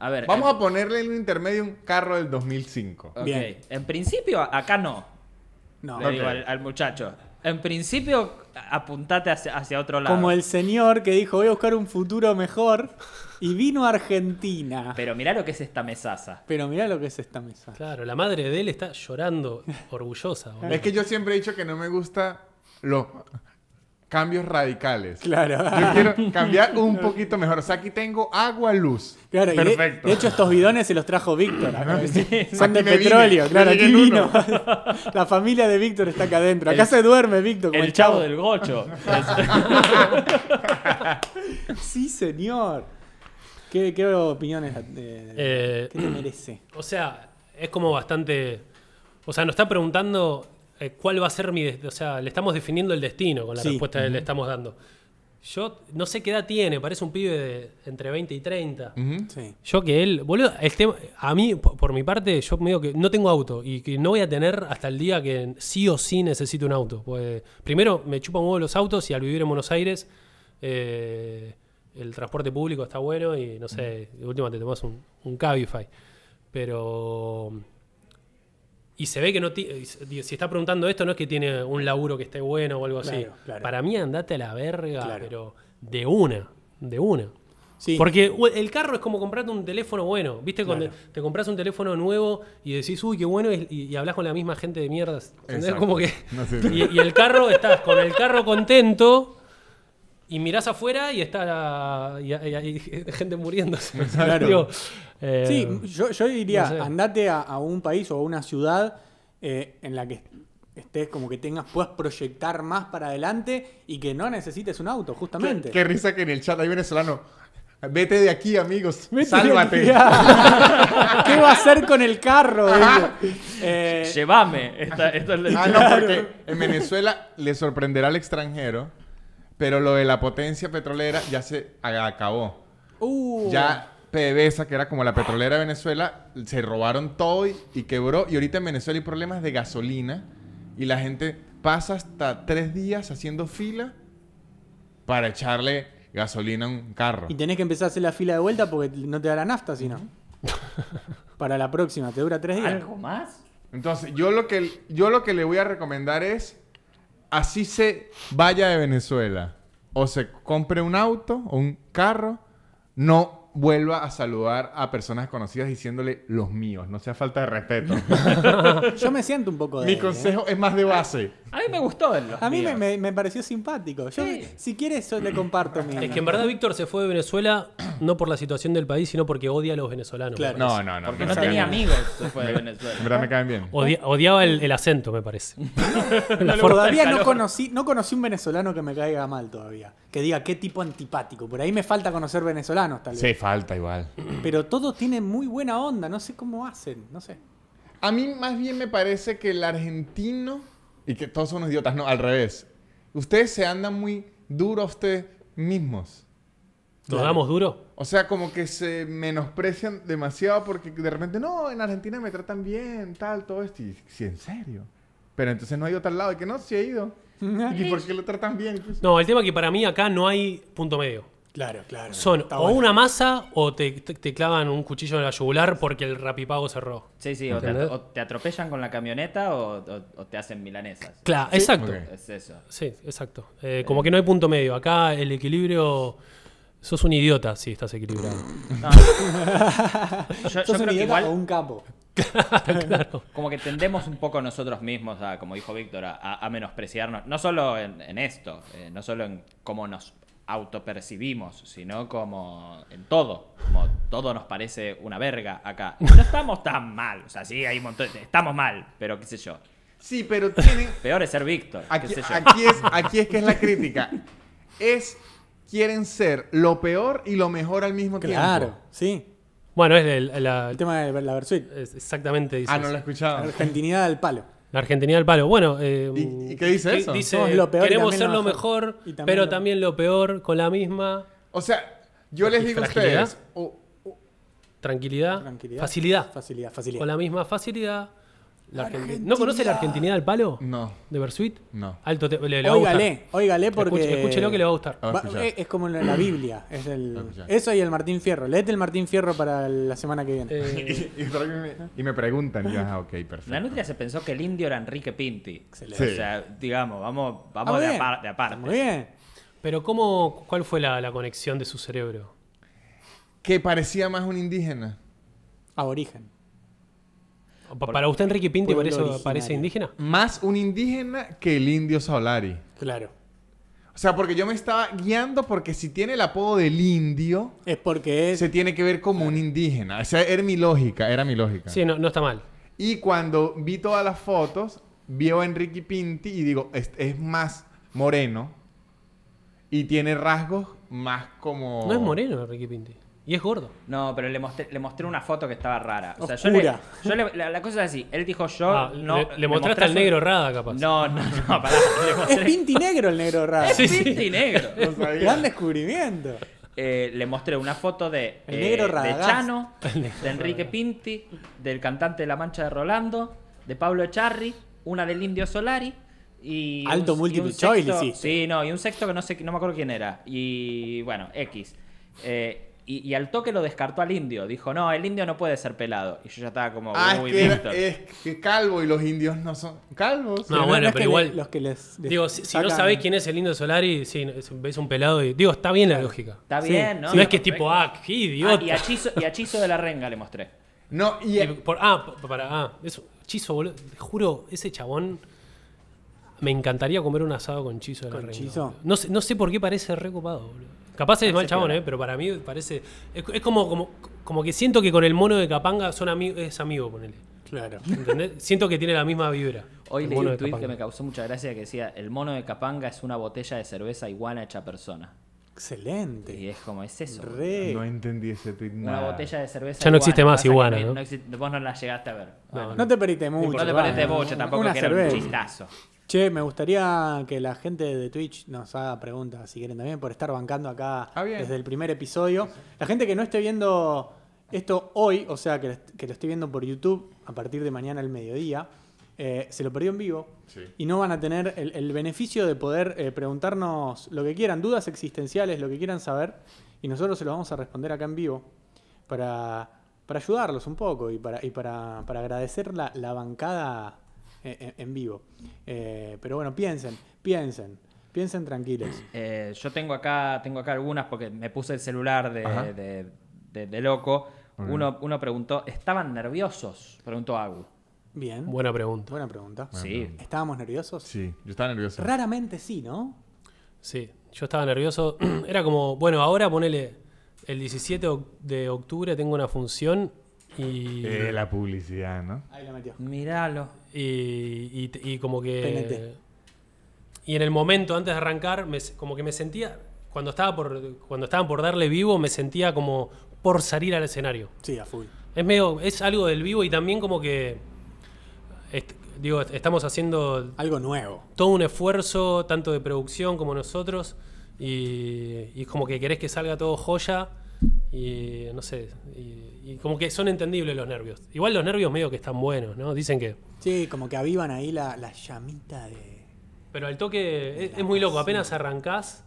A ver. Vamos a ponerle en un intermedio un carro del 2005. Bien. En principio, acá no. No. al, muchacho. En principio, apuntate hacia, otro lado. Como el señor que dijo, voy a buscar un futuro mejor y vino a Argentina. Pero mirá lo que es esta mesaza. Pero mirá lo que es esta mesaza. Claro, la madre de él está llorando orgullosa. Es que yo siempre he dicho que no me gusta lo cambios radicales. Claro. Yo quiero cambiar un poquito mejor. O sea, aquí tengo agua, luz. Claro, Perfecto. De, hecho, estos bidones se los trajo Víctor. Ah, son de petróleo, claro. Aquí vino. La familia de Víctor está acá adentro. Acá se duerme Víctor. con el, chavo, del gocho. sí, señor. ¿Qué, opiniones eh, te merece? O sea, es como bastante... O sea, nos está preguntando eh, cuál va a ser mi. O sea, le estamos definiendo el destino con la respuesta que le estamos dando. Yo no sé qué edad tiene, parece un pibe de entre 20 y 30. Yo que él, boludo, a mí, por, mi parte, yo me digo que no tengo auto y que no voy a tener hasta el día que sí o sí necesito un auto. Pues, primero, me chupan huevo los autos y al vivir en Buenos Aires, eh, el transporte público está bueno y no sé, últimamente última te tomas un, un Cabify. Pero y se ve que no. Eh, si está preguntando esto, no es que tiene un laburo que esté bueno o algo así. Para mí, andate a la verga, pero de una. De una. Sí. Porque el carro es como comprarte un teléfono bueno. ¿Viste? Cuando te compras un teléfono nuevo y decís, uy, qué bueno, y, hablas con la misma gente de mierda. Como que. y el carro, estás con el carro contento y mirás afuera y está y hay gente muriéndose. Claro. Eh, sí, yo, diría, andate a, un país o a una ciudad eh, en la que estés como que tengas, puedas proyectar más para adelante y que no necesites un auto, justamente. Qué, risa que en el chat hay venezolano. Vete de aquí, amigos. Sálvate. ¿Qué va a hacer con el carro? Ah. Eh, llévame. esto es ah, en Venezuela le sorprenderá al extranjero pero lo de la potencia petrolera ya se acabó. Uh. Ya PDVSA, que era como la petrolera de Venezuela, se robaron todo y, quebró. Y ahorita en Venezuela hay problemas de gasolina. Y la gente pasa hasta tres días haciendo fila para echarle gasolina a un carro. Y tenés que empezar a hacer la fila de vuelta porque no te da la nafta, sino. para la próxima, te dura tres días. ¿Algo más? Entonces, yo lo que, yo lo que le voy a recomendar es así se vaya de Venezuela o se compre un auto o un carro, no vuelva a saludar a personas conocidas diciéndole los míos, no sea falta de respeto. Yo me siento un poco de... Mi ¿eh? consejo es más de base. A mí me gustó A mí me, pareció simpático. Yo, Si quieres, le comparto mi... Es que en verdad Víctor se fue de Venezuela no por la situación del país, sino porque odia a los venezolanos. No, no, no. Porque no, tenía amigos, se fue de Venezuela. En verdad me caen bien. odiaba el, acento, me parece. todavía no conocí, no conocí un venezolano que me caiga mal todavía diga qué tipo antipático. Por ahí me falta conocer venezolanos, tal vez. Sí, falta igual. Pero todos tienen muy buena onda, no sé cómo hacen, no sé. A mí más bien me parece que el argentino, y que todos son idiotas, no, al revés. Ustedes se andan muy duro a ustedes mismos. ¿Nos damos duro? O sea, como que se menosprecian demasiado porque de repente, no, en Argentina me tratan bien, tal, todo esto. Y si en serio. Pero entonces no ha ido a tal lado. Y que no, sí ha ido. ¿Y por qué lo tratan bien? No, el tema es que para mí acá no hay punto medio. Claro, claro. Son o una masa o te, clavan un cuchillo en la yugular porque el rapipago cerró. Sí, sí, o te, atropellan con la camioneta o, te hacen milanesas. Claro, exacto. Es eso. Sí, exacto. Eh, como que no hay punto medio. Acá el equilibrio Sos un idiota si estás equilibrado. Ah. yo, un idiota un capo. Como que tendemos un poco nosotros mismos, como dijo Víctor, a, menospreciarnos, no solo en, esto, eh, no solo en cómo nos autopercibimos, sino como en todo, como todo nos parece una verga acá. No estamos tan mal, o sea, sí, hay un montón, estamos mal, pero qué sé yo. Sí, pero tiene... Peor es ser Víctor. es, aquí es que es la crítica. Es quieren ser lo peor y lo mejor al mismo tiempo. Claro, sí. Bueno, es el, el tema de la Versuit. Exactamente. Dice ah, no lo he escuchado. La argentinidad del palo. La argentinidad del palo. Bueno, eh, ¿Y, qué dice eso? Dice, queremos ser lo mejor, pero también lo peor con la misma. O sea, yo les digo a ustedes. Tranquilidad, tranquilidad, facilidad. Facilidad, facilidad. Con la misma facilidad ¿No conoce la Argentinidad al palo? No. ¿De Bersuit? No. Alto te porque. Escuche, escúchelo que le va a gustar. Ah, eh, es, como la, Biblia. Es el, ah, eso y el Martín Fierro. Leete el Martín Fierro para la semana que viene. Eh, y, me, y, preguntan. ya, ah, ok, perfecto. La nutria se pensó que el indio era Enrique Pinti. O sea, digamos, vamos, vamos de, aparte. Muy bien. Pero, cómo, ¿cuál fue la conexión de su cerebro? Que parecía más un indígena. Aborigen. ¿Para usted Enrique Pinti parece indígena? Más un indígena que el indio Solari. Claro. O sea, porque yo me estaba guiando porque si tiene el apodo del indio... Es porque Se tiene que ver como un indígena. O sea, era mi lógica, era mi lógica. Sí, no, no está mal. Y cuando vi todas las fotos, vio a Enrique Pinti y digo, es, es más moreno y tiene rasgos más como... No es moreno Enrique Pinti. Y es gordo. No, pero le mostré, le mostré una foto que estaba rara. O sea, yo le, yo la, cosa es así. Él dijo yo. Ah, no, le, mostraste al negro rada, capaz. No, no, no, pará. es pinti negro el negro rada. Es pinti negro. Gran descubrimiento. Eh, le mostré una foto de, eh, de Chano, de Enrique Pinti, del cantante de La Mancha de Rolando, de Pablo Echarri, una del Indio Solari. Y Alto un, sí. Sí, no, y un sexto que no sé, no me acuerdo quién era. Y bueno, X. Eh, y, al toque lo descartó al indio. Dijo, no, el indio no puede ser pelado. Y yo ya estaba como, ah, muy es, que, es que calvo y los indios no son calvos. No, bueno, pero igual. que digo, si, no sabés quién es el indio Solari, si ves un pelado y. Digo, está bien la lógica. Está bien, ¿no? no es que es tipo, ah, qué idiota. Ah, y, achizo y de la renga le mostré. No, y. ah, para, ah, eso. Chizo, boludo. Juro, ese chabón. Me encantaría comer un asado con Chizo de la renga. No sé, no sé por qué parece recopado, boludo. Capaz es mal chabón, eh, pero para mí parece. Es, como, como, como que siento que con el mono de Capanga son es amigo, ponele. Claro. ¿Entendés? siento que tiene la misma vibra. Hoy leí un tweet que me causó mucha gracia que decía: el mono de Capanga es una botella de cerveza iguana hecha persona. Excelente. Y es como, es eso. No entendí ese tweet. Nada. Una botella de cerveza. Ya no existe más iguana, no vos no la llegaste a ver. No, te periste mucho. No te periste mucho, tampoco que era un chistazo. Che, me gustaría que la gente de Twitch nos haga preguntas, si quieren también, por estar bancando acá ah, desde el primer episodio. La gente que no esté viendo esto hoy, o sea, que, lo esté viendo por YouTube a partir de mañana al mediodía, eh, se lo perdió en vivo y no van a tener el, beneficio de poder eh, preguntarnos lo que quieran, dudas existenciales, lo que quieran saber, y nosotros se lo vamos a responder acá en vivo para, ayudarlos un poco y para, para, agradecer la, la bancada en vivo. Eh, pero bueno, piensen, piensen. Piensen tranquilos. Eh, yo tengo acá, tengo acá algunas porque me puse el celular de, de, loco. Uno, uno preguntó, ¿estaban nerviosos? Preguntó Agu. Bien. Buena pregunta. Buena pregunta. Sí. ¿Estábamos nerviosos? Sí, yo estaba nervioso. Raramente sí, ¿no? Sí, yo estaba nervioso. Era como, bueno, ahora ponele el 17 de octubre tengo una función y... Eh, la publicidad, ¿no? Ahí la metió. Miralo. Y, como que... Y en el momento, antes de arrancar, como que me sentía, cuando, estaba por, cuando estaban por darle vivo, me sentía como por salir al escenario. Sí, a Es, medio, es algo del vivo y también como que... digo, estamos haciendo... Algo nuevo. Todo un esfuerzo, tanto de producción como nosotros, y, y como que querés que salga todo joya y no sé, y, como que son entendibles los nervios. Igual los nervios medio que están buenos, ¿no? Dicen que... Sí, como que avivan ahí la, llamita de... Pero al toque es, muy loco, apenas arrancas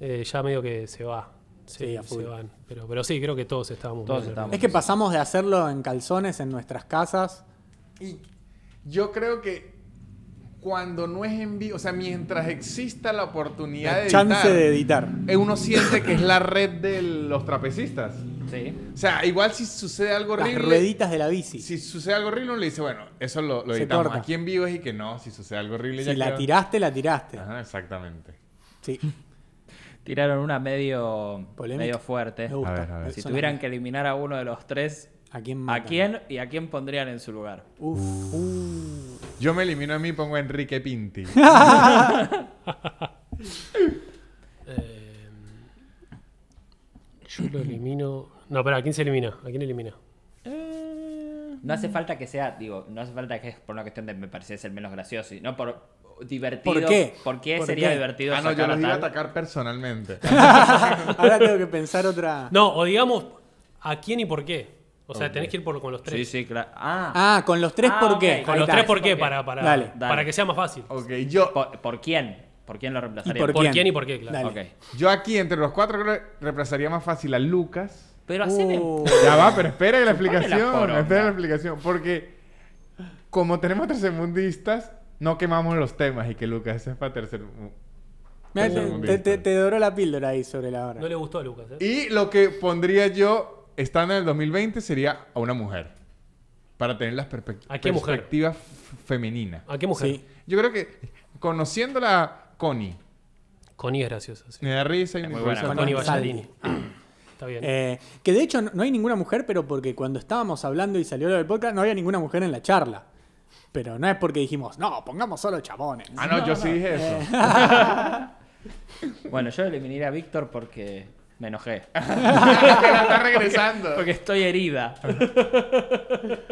eh, ya medio que se va. Sí, van. Pero, pero sí, creo que todos estábamos. Todos Es que pasamos de hacerlo en calzones en nuestras casas. Y yo creo que cuando no es en vivo, o sea, mientras exista la oportunidad de editar, chance eh, de editar, uno siente que es la red de los trapecistas. Sí. O sea, igual si sucede algo horrible. Las rueditas de la bici. Si sucede algo horrible, uno le dice, bueno, eso lo, lo editamos. Aquí en vivo es y que no, si sucede algo horrible. Si la tiraste, la tiraste. exactamente. Sí. Tiraron una medio, medio fuerte. Me gusta. Si tuvieran que eliminar a uno de los tres, ¿a quién, ¿a quién y a quién pondrían en su lugar? Uf. Uf. Uh. Yo me elimino a mí pongo a Enrique Pinti. Eh, yo lo elimino. No, pero ¿a quién se elimina? ¿A quién elimina? Eh, no hace falta que sea, digo, no hace falta que es por una cuestión de me parece ser menos gracioso, no por divertido. ¿Por qué? ¿Por qué sería divertido? Ah, no, yo lo iba a atacar personalmente. Ahora tengo que pensar otra. No, o digamos, ¿a quién y por qué? O sea, tenés que ir por, con los tres. Sí, sí, claro. Ah. ah. con los tres ah, por qué. Con los tres por qué, para, para, Dale. para que sea más fácil. Ok, yo. ¿Por, quién? ¿Por quién lo reemplazaría? Por, quién? y por qué, claro. Okay. Yo aquí, entre los cuatro, reemplazaría más fácil a Lucas. Pero así uh. ya va, pero espera la explicación. espera la explicación. Porque como tenemos tercermundistas, no quemamos los temas y que Lucas ese es para tercer. tercer te, te, te, doró la píldora ahí sobre la hora. No le gustó a Lucas. ¿eh? Y lo que pondría yo Estando en el 2020 sería a una mujer. Para tener las mujer? perspectivas femeninas. ¿A qué mujer? Yo creo que conociéndola Connie. Connie es graciosa, sí. Me da risa y me da Connie Valladini. Está bien. Eh, que de hecho no, hay ninguna mujer, pero porque cuando estábamos hablando y salió lo del podcast, no había ninguna mujer en la charla. Pero no es porque dijimos, no, pongamos solo chabones. Ah, no, yo sí dije eso. Eh. bueno, yo eliminé a Víctor porque me enojé. está regresando. Porque, estoy herida.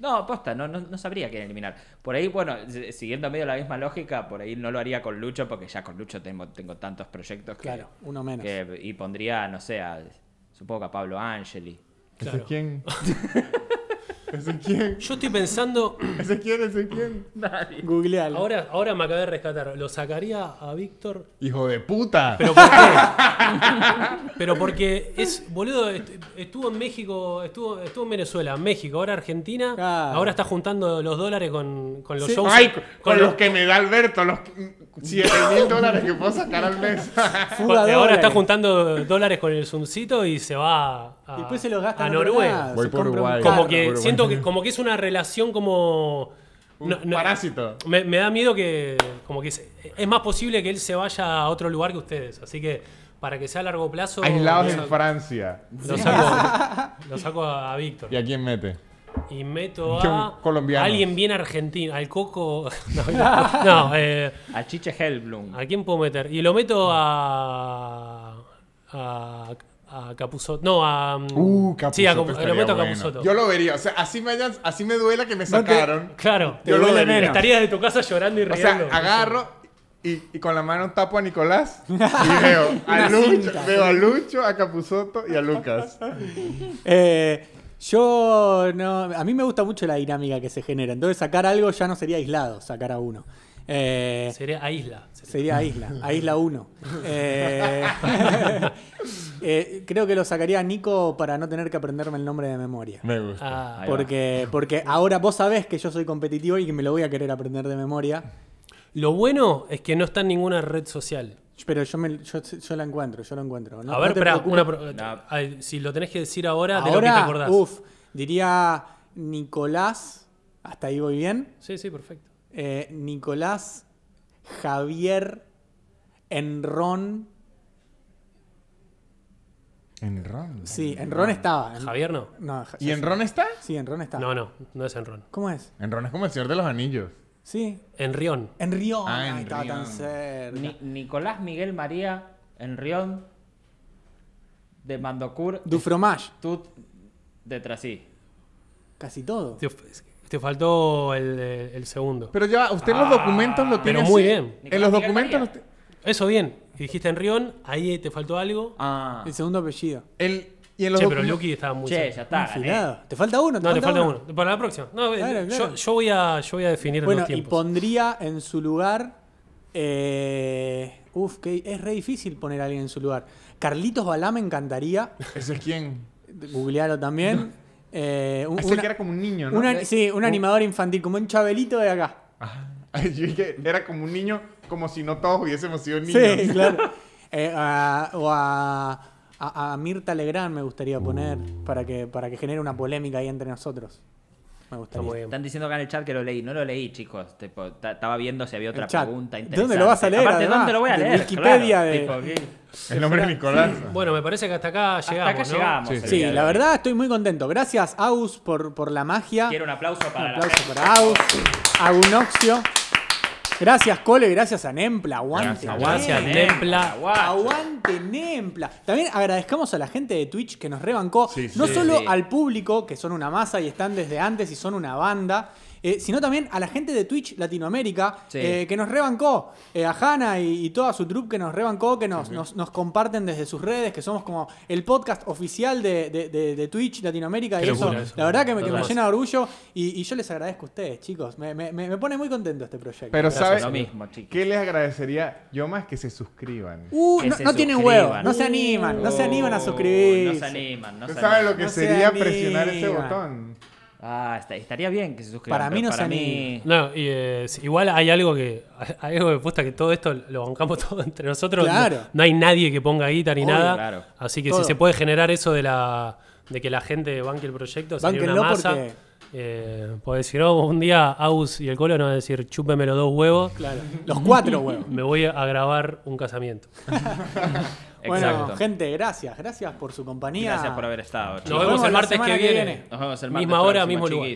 No, aposta, no, no, sabría quién eliminar. Por ahí, bueno, siguiendo medio la misma lógica, por ahí no lo haría con Lucho, porque ya con Lucho tengo, tengo tantos proyectos que. Claro, uno menos. y pondría, no sé, supongo que a Pablo Angeli. ¿Quién? quién? Yo estoy pensando. ¿Ese quién? ¿Ese quién? Nadie. Googlealo. Ahora, ahora me acabé de rescatar. Lo sacaría a Víctor. ¡Hijo de puta! ¿Pero por qué? Pero porque es. Boludo, estuvo en México, estuvo, estuvo en Venezuela, México, ahora Argentina. Ahora está juntando los dólares con, los shows. con, los, que me da Alberto. Los, 7 mil dólares que puedo sacar al mes. ahora está juntando dólares con el Suncito y se va a, Noruega. Como que siento que, como que es una relación como. parásito. Me, da miedo que. Como que es, más posible que él se vaya a otro lugar que ustedes. Así que para que sea a largo plazo. Aislados en Francia. Lo saco, a Víctor. ¿Y a quién mete? y meto a alguien bien argentino, al Coco. No, eh, a Chiche Hellblum. ¿A quién puedo meter? Y lo meto a. a a No, a. Uh, Sí, a, Capuzotto. Yo lo vería. O sea, así me, así me duela que me sacaron. claro. Te lo vería. Estarías de tu casa llorando y riendo. agarro. Y, con la mano tapo a Nicolás y veo a Lucho, a, Lucho y a Lucas. eh, yo no. A mí me gusta mucho la dinámica que se genera. Entonces, sacar algo ya no sería aislado, sacar a uno. Eh, sería isla, Sería, aísla. isla, uno. Eh, eh, creo que lo sacaría Nico para no tener que aprenderme el nombre de memoria. Me gusta. Ah. porque, porque ahora vos sabés que yo soy competitivo y que me lo voy a querer aprender de memoria. Lo bueno es que no está en ninguna red social. Pero yo, me, yo, la encuentro, yo la encuentro. a ver, eh, si lo tenés que decir ahora, de lo que te acordás. Uf, diría Nicolás, hasta ahí voy bien. Sí, sí, perfecto. Eh, Nicolás Javier Enron. ¿Enron? Sí, Enron estaba. Javier no. ¿Y Enron está? Sí, Enron está. No, no, no es Enron. ¿Cómo es? Enron es como el Señor de los Anillos. Sí. En en Ah, estaba tan cerca. Nicolás Miguel María en Enrión de Mandocur. Dufromage. Tut detrás sí. Casi todo. Te, faltó el, segundo. Pero ya, usted los ah, documentos lo tiene. pero muy bien. En los documentos. Eso bien. dijiste en Rión, ahí te faltó algo. Ah. El segundo apellido. El, Sí, pero Lucky estaba muy. ¿Te falta uno? no, te falta uno? Para la próxima. No, yo, voy a, yo voy a definir bueno, los tiempos. Y pondría en su lugar. Eh, uf, que es re difícil poner a alguien en su lugar. Carlitos Balá me encantaría. ¿Ese es quién? Googlealo también. Eh, que era como un niño, ¿no? sí, un animador infantil, como un chabelito de acá. Ah, era como un niño, como si no todos hubiésemos sido niños. Sí, claro. Eh, o a a, Mirta Legrand me gustaría poner uh. para, que, para que genere una polémica ahí entre nosotros. Me gustaría. Están diciendo acá en el chat que lo leí. No lo leí, chicos. estaba viendo si había otra pregunta interesante. ¿Dónde lo vas a leer? de Wikipedia de... el nombre de Nicolás. Bueno, me parece que hasta acá llegamos. Hasta acá llegamos sí, la verdad estoy muy contento. Gracias, Aus, por, por la magia. Quiero un aplauso para, un aplauso para Aus. Agunoxio. Gracias, Cole, gracias a Nempla. Aguante. Gracias, Nempla. Aguante Nempla. También agradezcamos a la gente de Twitch que nos rebancó. no solo al público, que son una masa y están desde antes y son una banda. Eh, sino también a la gente de Twitch Latinoamérica, eh, que nos rebancó, eh, a Hanna y, toda su troupe que nos rebancó, que nos, nos, comparten desde sus redes, que somos como el podcast oficial de, Twitch Latinoamérica. eso, la verdad que me, llena de orgullo y, yo les agradezco a ustedes, chicos. Me, pone muy contento este proyecto. Pero ¿sabes mismo, qué les agradecería yo más? Que se suscriban. Uh, no, tienen huevo, no se animan, no se animan a uh, suscribir No se animan, no se animan. ¿Sabes lo que sería presionar ese botón? Ah, estaría bien que se suscriban. Para mí no sé ni... mí... No, eh, igual hay algo que. Hay algo que que todo esto lo bancamos todo entre nosotros. Claro. No, hay nadie que ponga guita ni nada. Así que si se puede generar eso de la de que la gente banque el proyecto, sería una masa. Porque... Eh, pues si no, un día Aus y el Colo nos van a decir, chúpeme los dos huevos. Claro. Los cuatro huevos. Me voy a grabar un casamiento. Bueno, gente, gracias. Gracias por su compañía. Gracias por haber estado. Nos, vemos, el martes que viene. Nos vemos el martes. Misma hora, mismo lugar.